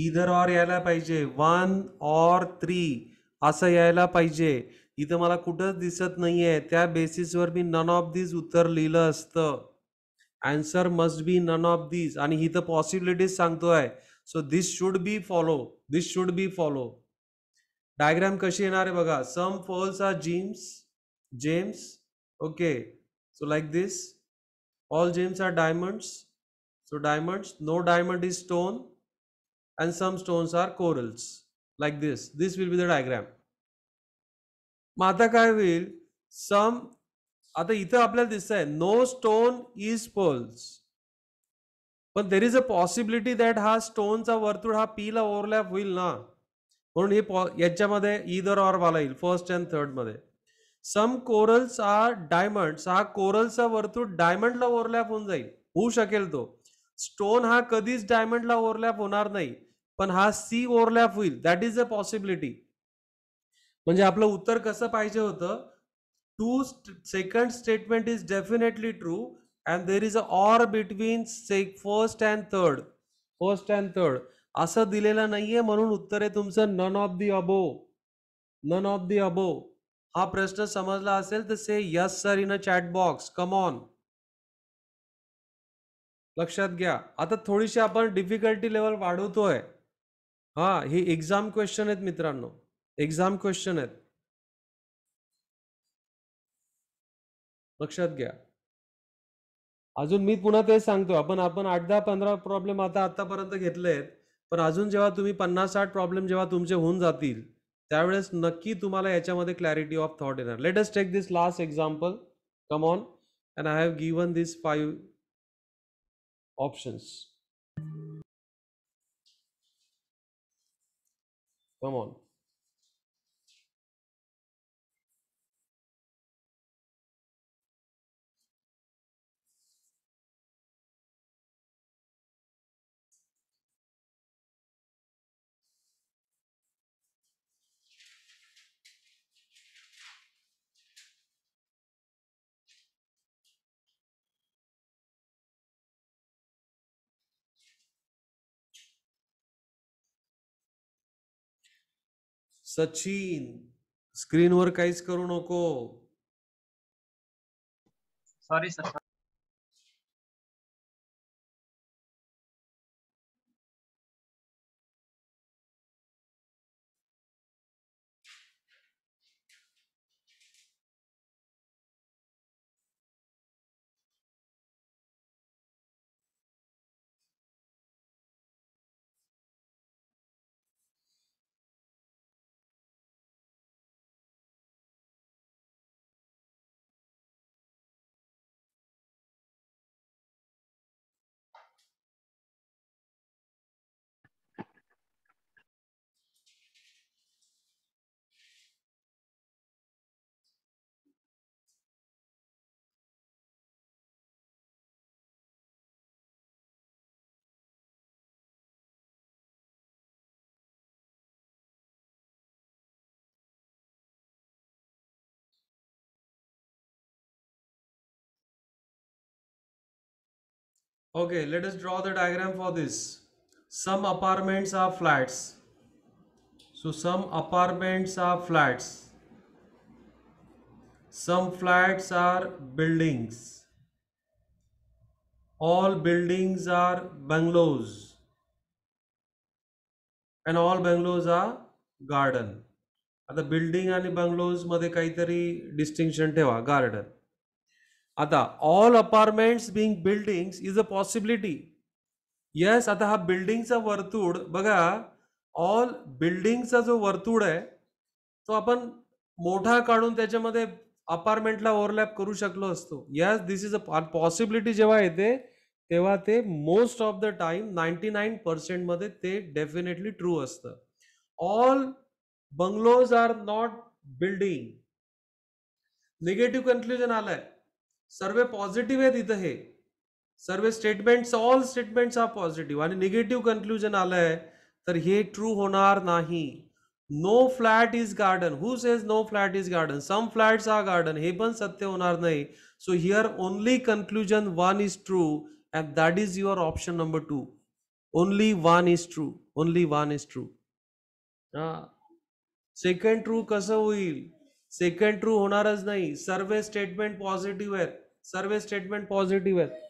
इधर ऑर यायला पाहिजे वन ऑर थ्री असं यायला पाहिजे इथं मला कुठंच दिसत नाही आहे त्या बेसिसवर मी नन ऑफ दिस उत्तर लिहिलं असतं answer must be none of this आणि इथं पॉसिबिलिटीज सांगतो आहे so this should be follow this should be follow diagram कशी येणार आहे बघा some falls are gems gems okay so like this all gems are diamonds so diamonds no diamond is stone and some stones are corals like this. This will be the diagram. Mata काय होईल सम आता इथं आपल्याला दिसत आहे नो स्टोन इज पर्ल्स पण there is a possibility that हा स्टोनचा वर्तुळ हा पीला ओव्हरलॅप होईल ना म्हणून हे याच्यामध्ये इदर ऑर वाला येईल फर्स्ट अँड थर्ड मध्ये सम कोरल्स आर डायमंड हा कोरलचा वर्तुळ डायमंडला ओव्हरलॅप होऊन जाईल होऊ शकेल तो स्टोन हा कधीच डायमंडला ओव्हरलॅप होणार नाही पण हा सी ओव्हरलॅप होईल दॅट इज अ पॉसिबिलिटी म्हणजे आपलं उत्तर कसं पाहिजे होतं two second statement is definitely true and there is a or between first and third first and third असं दिलेलं नाहीये म्हणून उत्तर आहे तुमचं none of the above none of the above हा प्रश्न समजला असेल तर say yes sir in a chat box come on लक्षात घ्या आता थोडीशी आपण डिफिकल्टी लेवल वाढवतोय हा ही एक्झाम क्वेश्चन आहेत मित्रांनो एक्झाम क्वेश्चन आहेत लक्षात घ्या अजून मी पुन्हा तेच सांगतो आपण आपण आठ दहा पंधरा प्रॉब्लेम आता आतापर्यंत घेतलेत पण अजून जेव्हा तुम्ही पन्नास साठ प्रॉब्लेम जेव्हा तुमचे होऊन जातील त्यावेळेस नक्की तुम्हाला याच्यामध्ये क्लॅरिटी ऑफ थॉट येणार let's take this last example come on and I have given this five options. Come on. Sachin स्क्रीनवर काहीच करू नको sorry sir Okay, let us draw the diagram for this. Some apartments are flats. So some apartments are flats. Some flats are buildings. All buildings are bungalows. And all bungalows are garden. आता बिल्डिंग आणि बंगलोज मध्ये काहीतरी डिस्टिंक्शन ठेवा गार्डन आता all apartments being buildings is a possibility yes आता हा बिल्डिंगचा वर्तुळ बघा ऑल बिल्डिंगचा जो वर्तुळ आहे तो आपण मोठा काढून त्याच्यामध्ये अपार्टमेंटला ओव्हरलॅप करू शकलो असतो yes this is a possibility जेव्हा येते तेव्हा ते most of the time ninety nine पर्सेंटमध्ये ते डेफिनेटली ट्रू असतं all bungalows are not building negative conclusion आलंय सर्वे पॉजिटिव है इत हे statements all statements are positive negative conclusion आल है तो ये ट्रू होना नहीं no flat is garden who says no flat is garden some flats are garden हे पण सत्य होणार so here only conclusion one is true and that is your option number two only one is true only one is true हा सेकंड ट्रू कस हो सेकंड ट्रू होना नहीं सर्वे स्टेटमेंट पॉजिटिव है सर्व स्टेटमेंट पॉझिटिव्ह आहेत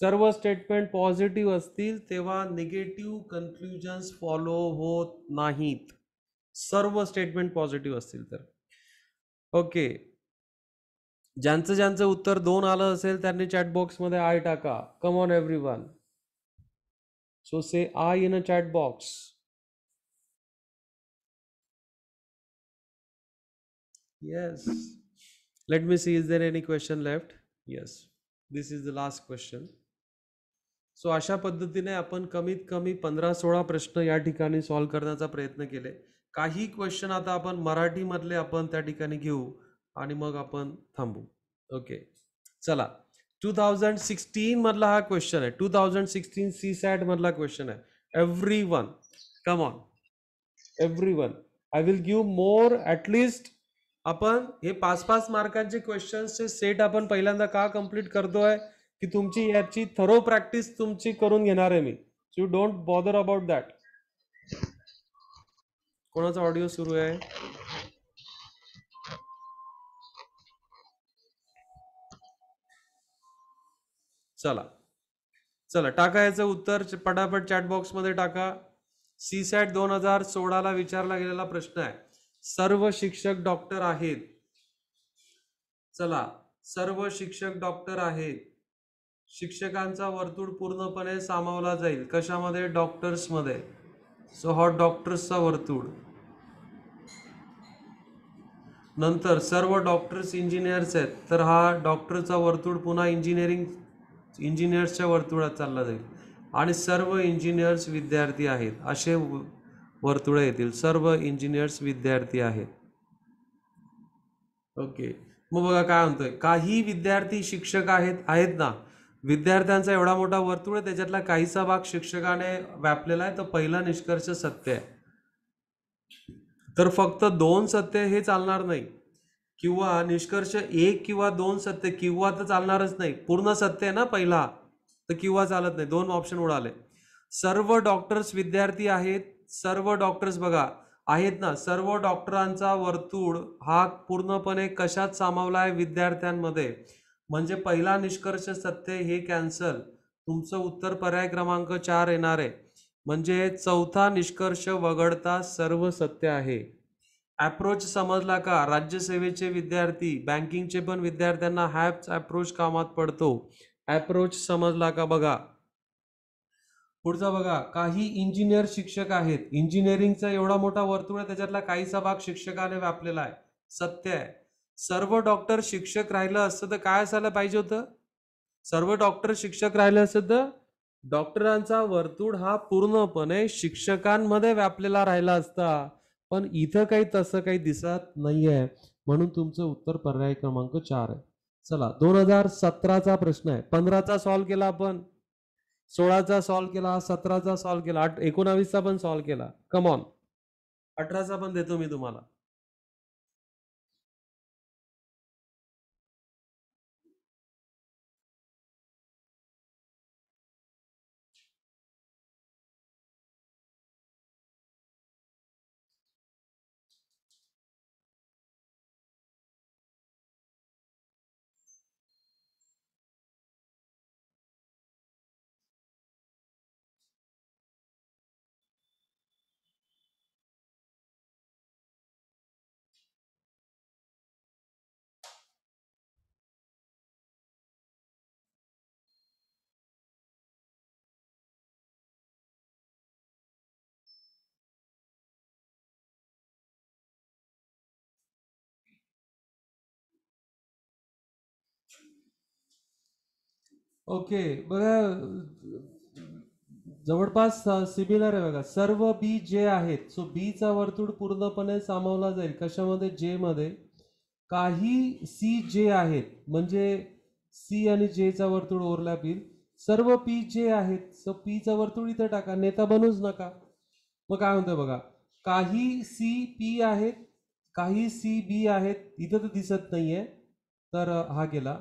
सर्व स्टेटमेंट पॉझिटिव्ह असतील तेव्हा निगेटिव्ह कन्क्ल्युजन्स फॉलो होत नाहीत सर्व स्टेटमेंट पॉझिटिव्ह असतील तर ओके ज्यांचं ज्यांचं उत्तर दोन आलं असेल त्यांनी चॅट मध्ये आय टाका come on everyone so say I in a chat box yes let me see is there any question left yes this is the last question so अशा पद्धतीने आपण कमीत कमी पंधरा सोळा प्रश्न या ठिकाणी सॉल्व्ह करण्याचा प्रयत्न केले काही क्वेश्चन आता आपण मराठीमधले आपण त्या ठिकाणी घेऊ आणि मग आपण थांबू ओके चला टू थाउजंड सिक्सटीन मधला हा क्वेश्चन आहे two thousand sixteen CSAT मधला क्वेश्चन आहे everyone come on everyone I will give more at least आपण हे पाच पाच मार्कांचे क्वेश्चन्सचे सेट आपण पहिल्यांदा का कम्प्लीट करतोय की तुमची याची थरो प्रॅक्टिस तुमची करून घेणार आहे मी you don't bother about that कोणाचा ऑडिओ सुरू आहे चला चला टाका उत्तर पटापट चॅटबॉक्समध्ये टाका सी सॅट दोन हजार सोळाला विचारला गेलेला प्रश्न आहे सर्व शिक्षक डॉक्टर आहेत चला सर्व शिक्षक डॉक्टर आहेत शिक्षकांचा वर्तुळ पूर्णपणे सामावला जाईल कशामध्ये डॉक्टर्समध्ये सो हा डॉक्टर्सचा वर्तुळ नंतर सर्व डॉक्टर्स इंजिनियर्स आहेत तर हा डॉक्टरचा वर्तुळ पुन्हा इंजिनिअरिंग इंजिनियर्सच्या वर्तुळात चालला जाईल आणि सर्व इंजिनियर्स विद्यार्थी आहेत असे वर्तुळ येथील सर्व इंजिनियर्स विद्यार्थी आहेत ओके मग बघा काय म्हणतोय काही विद्यार्थी शिक्षक आहेत आहेत ना विद्यार्थ्यांचा एवढा मोठा वर्तुळ आहे त्याच्यातला काहीसा भाग शिक्षकाने व्यापलेला आहे तर पहिला निष्कर्ष सत्य आहे तर फक्त दोन सत्य हे चालणार नाही किंवा निष्कर्ष एक किंवा दोन सत्य किंवा तर चालणारच नाही पूर्ण सत्य आहे ना पहिला तर किंवा चालत नाही दोन ऑप्शन उडाले सर्व डॉक्टर्स विद्यार्थी आहेत सर्व डॉक्टर्स बघा आहेत ना सर्व डॉक्टरांचा वर्तुळ हा पूर्णपणे कशात सामावला आहे विद्यार्थ्यांमध्ये म्हणजे पहिला निष्कर्ष सत्य हे कॅन्सल तुमचं उत्तर पर्याय क्रमांक चार येणार आहे म्हणजे चौथा निष्कर्ष वगळता सर्व सत्य आहे ॲप्रोच समजला का राज्यसेवेचे विद्यार्थी बँकिंगचे पण विद्यार्थ्यांना हॅप्स अप्रोच कामात पडतो अप्रोच समजला का बघा पुढचा बघा काही इंजिनियर शिक्षक आहेत इंजिनिअरिंगचा एवढा मोठा वर्तुळ आहे त्याच्यातला काहीसा भाग शिक्षकाने व्यापलेला आहे सत्य आहे सर्व डॉक्टर शिक्षक राहिलं असतं तर काय असायला पाहिजे होतं सर्व डॉक्टर शिक्षक राहिले असत तर डॉक्टरांचा वर्तुळ हा पूर्णपणे शिक्षकांमध्ये व्यापलेला राहिला असता पण इथं काही तसं काही दिसत नाहीये म्हणून तुमचं उत्तर पर्याय क्रमांक चार आहे चला दोन हजार सतराचा प्रश्न आहे पंधराचा सॉल्व्ह केला आपण सोळाचा सॉल्व्ह केला सतराचा सॉल्व्ह केला एकोणावीसचा पण सॉल्व्ह केला कमॉन अठराचा पण देतो मी तुम्हाला ओके बघा जवळपास सिमिलर आहे बघा सर्व बी जे आहेत सो बीचा वर्तुळ पूर्णपणे सामावला जाईल कशामध्ये जे मध्ये काही सी जे आहेत म्हणजे सी आणि जे चा वर्तुळ ओरल्या बिल सर्व पी जे आहेत सो पीचा वर्तुळ इथं टाका नेता बनूच नका मग काय म्हणतोय बघा काही सी पी आहेत काही सी बी आहेत इथं तर दिसत नाहीये तर हा गेला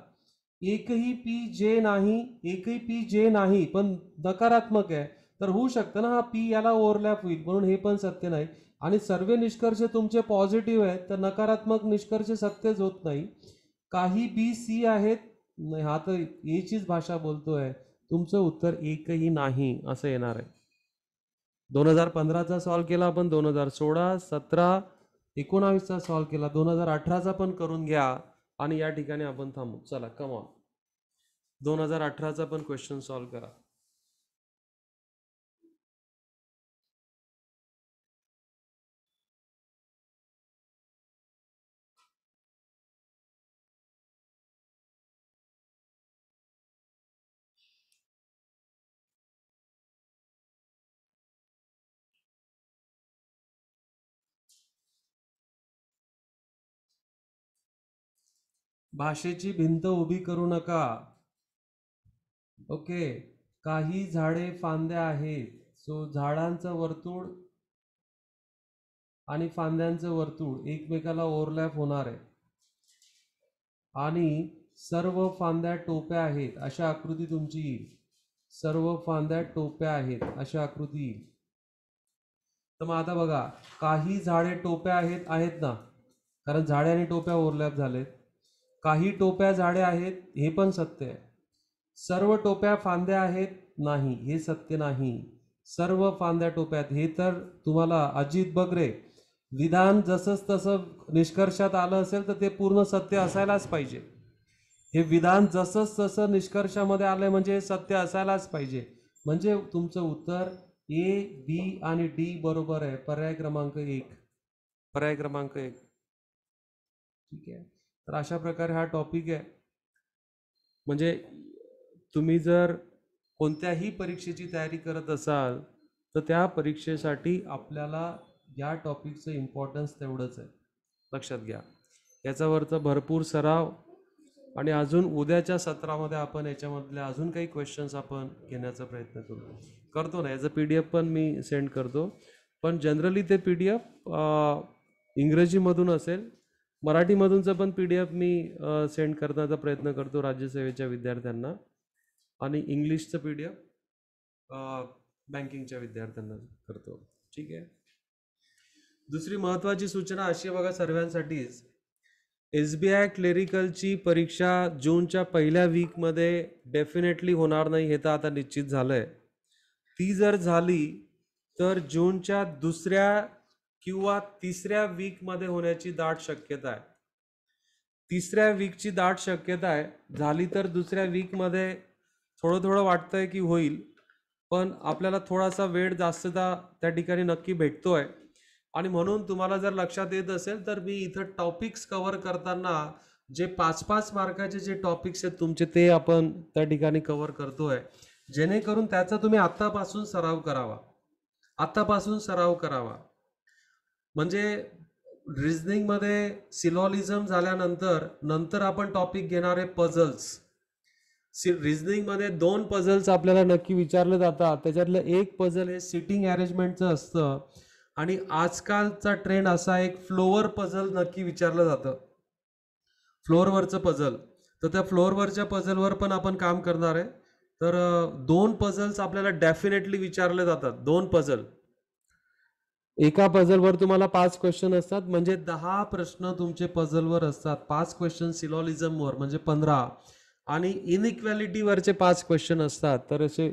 एकही पी जे नाही एकही पी जे नाही पण नकारात्मक आहे तर होऊ शकतं ना हा पी याला ओव्हरलॅप होईल म्हणून हे पण सत्य नाही आणि सर्वे निष्कर्ष तुमचे पॉझिटिव्ह आहेत तर नकारात्मक निष्कर्ष सत्यच होत नाही काही बी सी आहेत नाही हा तर एचीच भाषा बोलतोय तुमचं उत्तर एकही नाही असं येणार आहे दोन हजार पंधराचा सॉल्व केला आपण दोन हजार सोळा सतरा एकोणावीसचा सॉल्व केला दोन हजार अठराचा पण करून घ्या आणि या ठिकाणी आपण थांबू चला कमॉन दोन हजार अठराचा पण क्वेश्चन सॉल्व करा भाषेची भिंत उभी करू नका ओके काही झाडे फांद्या आहेत सो झाडांचं वर्तुळ आणि फांद्यांचं वर्तुळ एकमेकाला ओव्हरलॅप होणार आहे आणि सर्व फांद्या टोप्या आहेत अशा आकृती तुमची सर्व फांद्या टोप्या आहेत अशा आकृती तर मग आता बघा काही झाडे टोप्या आहेत आहेत ना कारण झाडे आणि टोप्या ओव्हरलॅप झालेत काही टोप्या झाडे आहेत हे पण सत्य आहे सर्व टोप्या फांद्या आहेत नाही हे सत्य नाही सर्व फांद्या टोप्यात हे तर तुम्हाला अजित बगरे विधान जसंच तसं निष्कर्षात आलं असेल तर ते पूर्ण सत्य असायलाच पाहिजे हे विधान जसंच तसं निष्कर्षामध्ये आलं म्हणजे हे सत्य असायलाच पाहिजे म्हणजे तुमचं उत्तर ए बी आणि डी बरोबर आहे पर्याय क्रमांक एक पर्याय क्रमांक एक ठीक आहे तर अशा प्रकारे हा टॉपिक आहे म्हणजे तुम्ही जर कोणत्याही परीक्षेची तयारी करत असाल तर त्या परीक्षेसाठी आपल्याला या टॉपिकचं इम्पॉर्टन्स तेवढंच आहे लक्षात घ्या याच्यावरचं भरपूर सराव आणि अजून उद्याच्या सत्रामध्ये आपण याच्यामधल्या अजून काही क्वेश्चन्स आपण घेण्याचा प्रयत्न करू करतो ना याचं पी डी एफ पण मी सेंड करतो पण जनरली ते पी डी एफ इंग्रजीमधून असेल मराठीमधूनचं पण पी डी एफ मी सेंड करण्याचा प्रयत्न करतो राज्यसेवेच्या विद्यार्थ्यांना आणि इंग्लिशचं पी डी एफ बँकिंगच्या विद्यार्थ्यांना करतो ठीक आहे दुसरी महत्त्वाची सूचना अशी बघा सर्वांसाठीच एस बी आय क्लेरिकलची परीक्षा जूनच्या पहिल्या वीकमध्ये डेफिनेटली होणार नाही हे तर आता निश्चित झालं आहे ती जर झाली तर जूनच्या दुसऱ्या किंवा तिसऱ्या वीकमध्ये होण्याची दाट शक्यता आहे तिसऱ्या वीकची दाट शक्यता आहे झाली तर दुसऱ्या मध्ये थोडं थोडं वाटतंय की होईल पण आपल्याला थोडासा वेळ जास्तदा त्या ठिकाणी नक्की भेटतो आहे आणि म्हणून तुम्हाला जर लक्षात येत असेल तर मी इथं टॉपिक्स कवर करताना जे पाच पाच मार्काचे जे टॉपिक्स आहेत तुमचे ते आपण त्या ठिकाणी कवर करतोय जेणेकरून त्याचा तुम्ही आत्तापासून सराव करावा आत्तापासून सराव करावा म्हणजे मध्ये सिलॉलिझम झाल्यानंतर नंतर आपण टॉपिक घेणारे पझल्स सि मध्ये दोन पझल्स आपल्याला नक्की विचारले जातात त्याच्यातलं एक पझल हे सिटिंग अरेंजमेंटचं असतं आणि आजकालचा ट्रेंड असा एक फ्लोअर पझल नक्की विचारलं जातं फ्लोअरवरचं पझल तर त्या फ्लोअरवरच्या पझलवर पण आपण काम करणार आहे तर दोन पझल्स आपल्याला डेफिनेटली विचारले जातात दोन पझल एका पझलवर तुम्हाला पाच क्वेश्चन असतात म्हणजे दहा प्रश्न तुमचे पझलवर असतात पाच क्वेश्चन सिलॉलिझमवर म्हणजे पंधरा आणि वरचे पाच क्वेश्चन असतात तर असे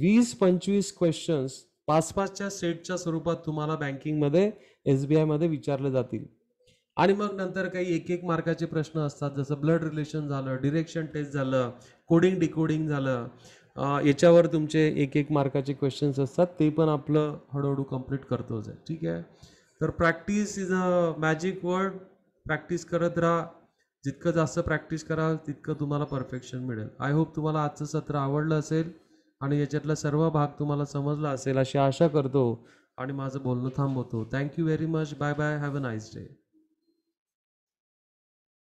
वीस पंचवीस क्वेश्चन्स पाच पाचच्या सेटच्या स्वरूपात तुम्हाला बँकिंगमध्ये एस बी मध्ये विचारले जातील आणि मग नंतर काही एक एक मार्काचे प्रश्न असतात जसं ब्लड रिलेशन झालं डिरेक्शन टेस्ट झालं कोडिंग डिकोडिंग झालं याच्यावर तुमचे एक एक मार्काचे क्वेश्चन्स असतात ते पण आपलं हळूहळू कंप्लीट करतोच आहे ठीक आहे तर practice is a magic word practice करत राहा जितकं जास्त प्रॅक्टिस कराल तितकं तुम्हाला परफेक्शन मिळेल आय होप तुम्हाला आजचं सत्र आवडलं असेल आणि याच्यातला सर्व भाग तुम्हाला समजला असेल अशी आशा करतो आणि माझं बोलणं थांबवतो thank you very much bye bye have a nice day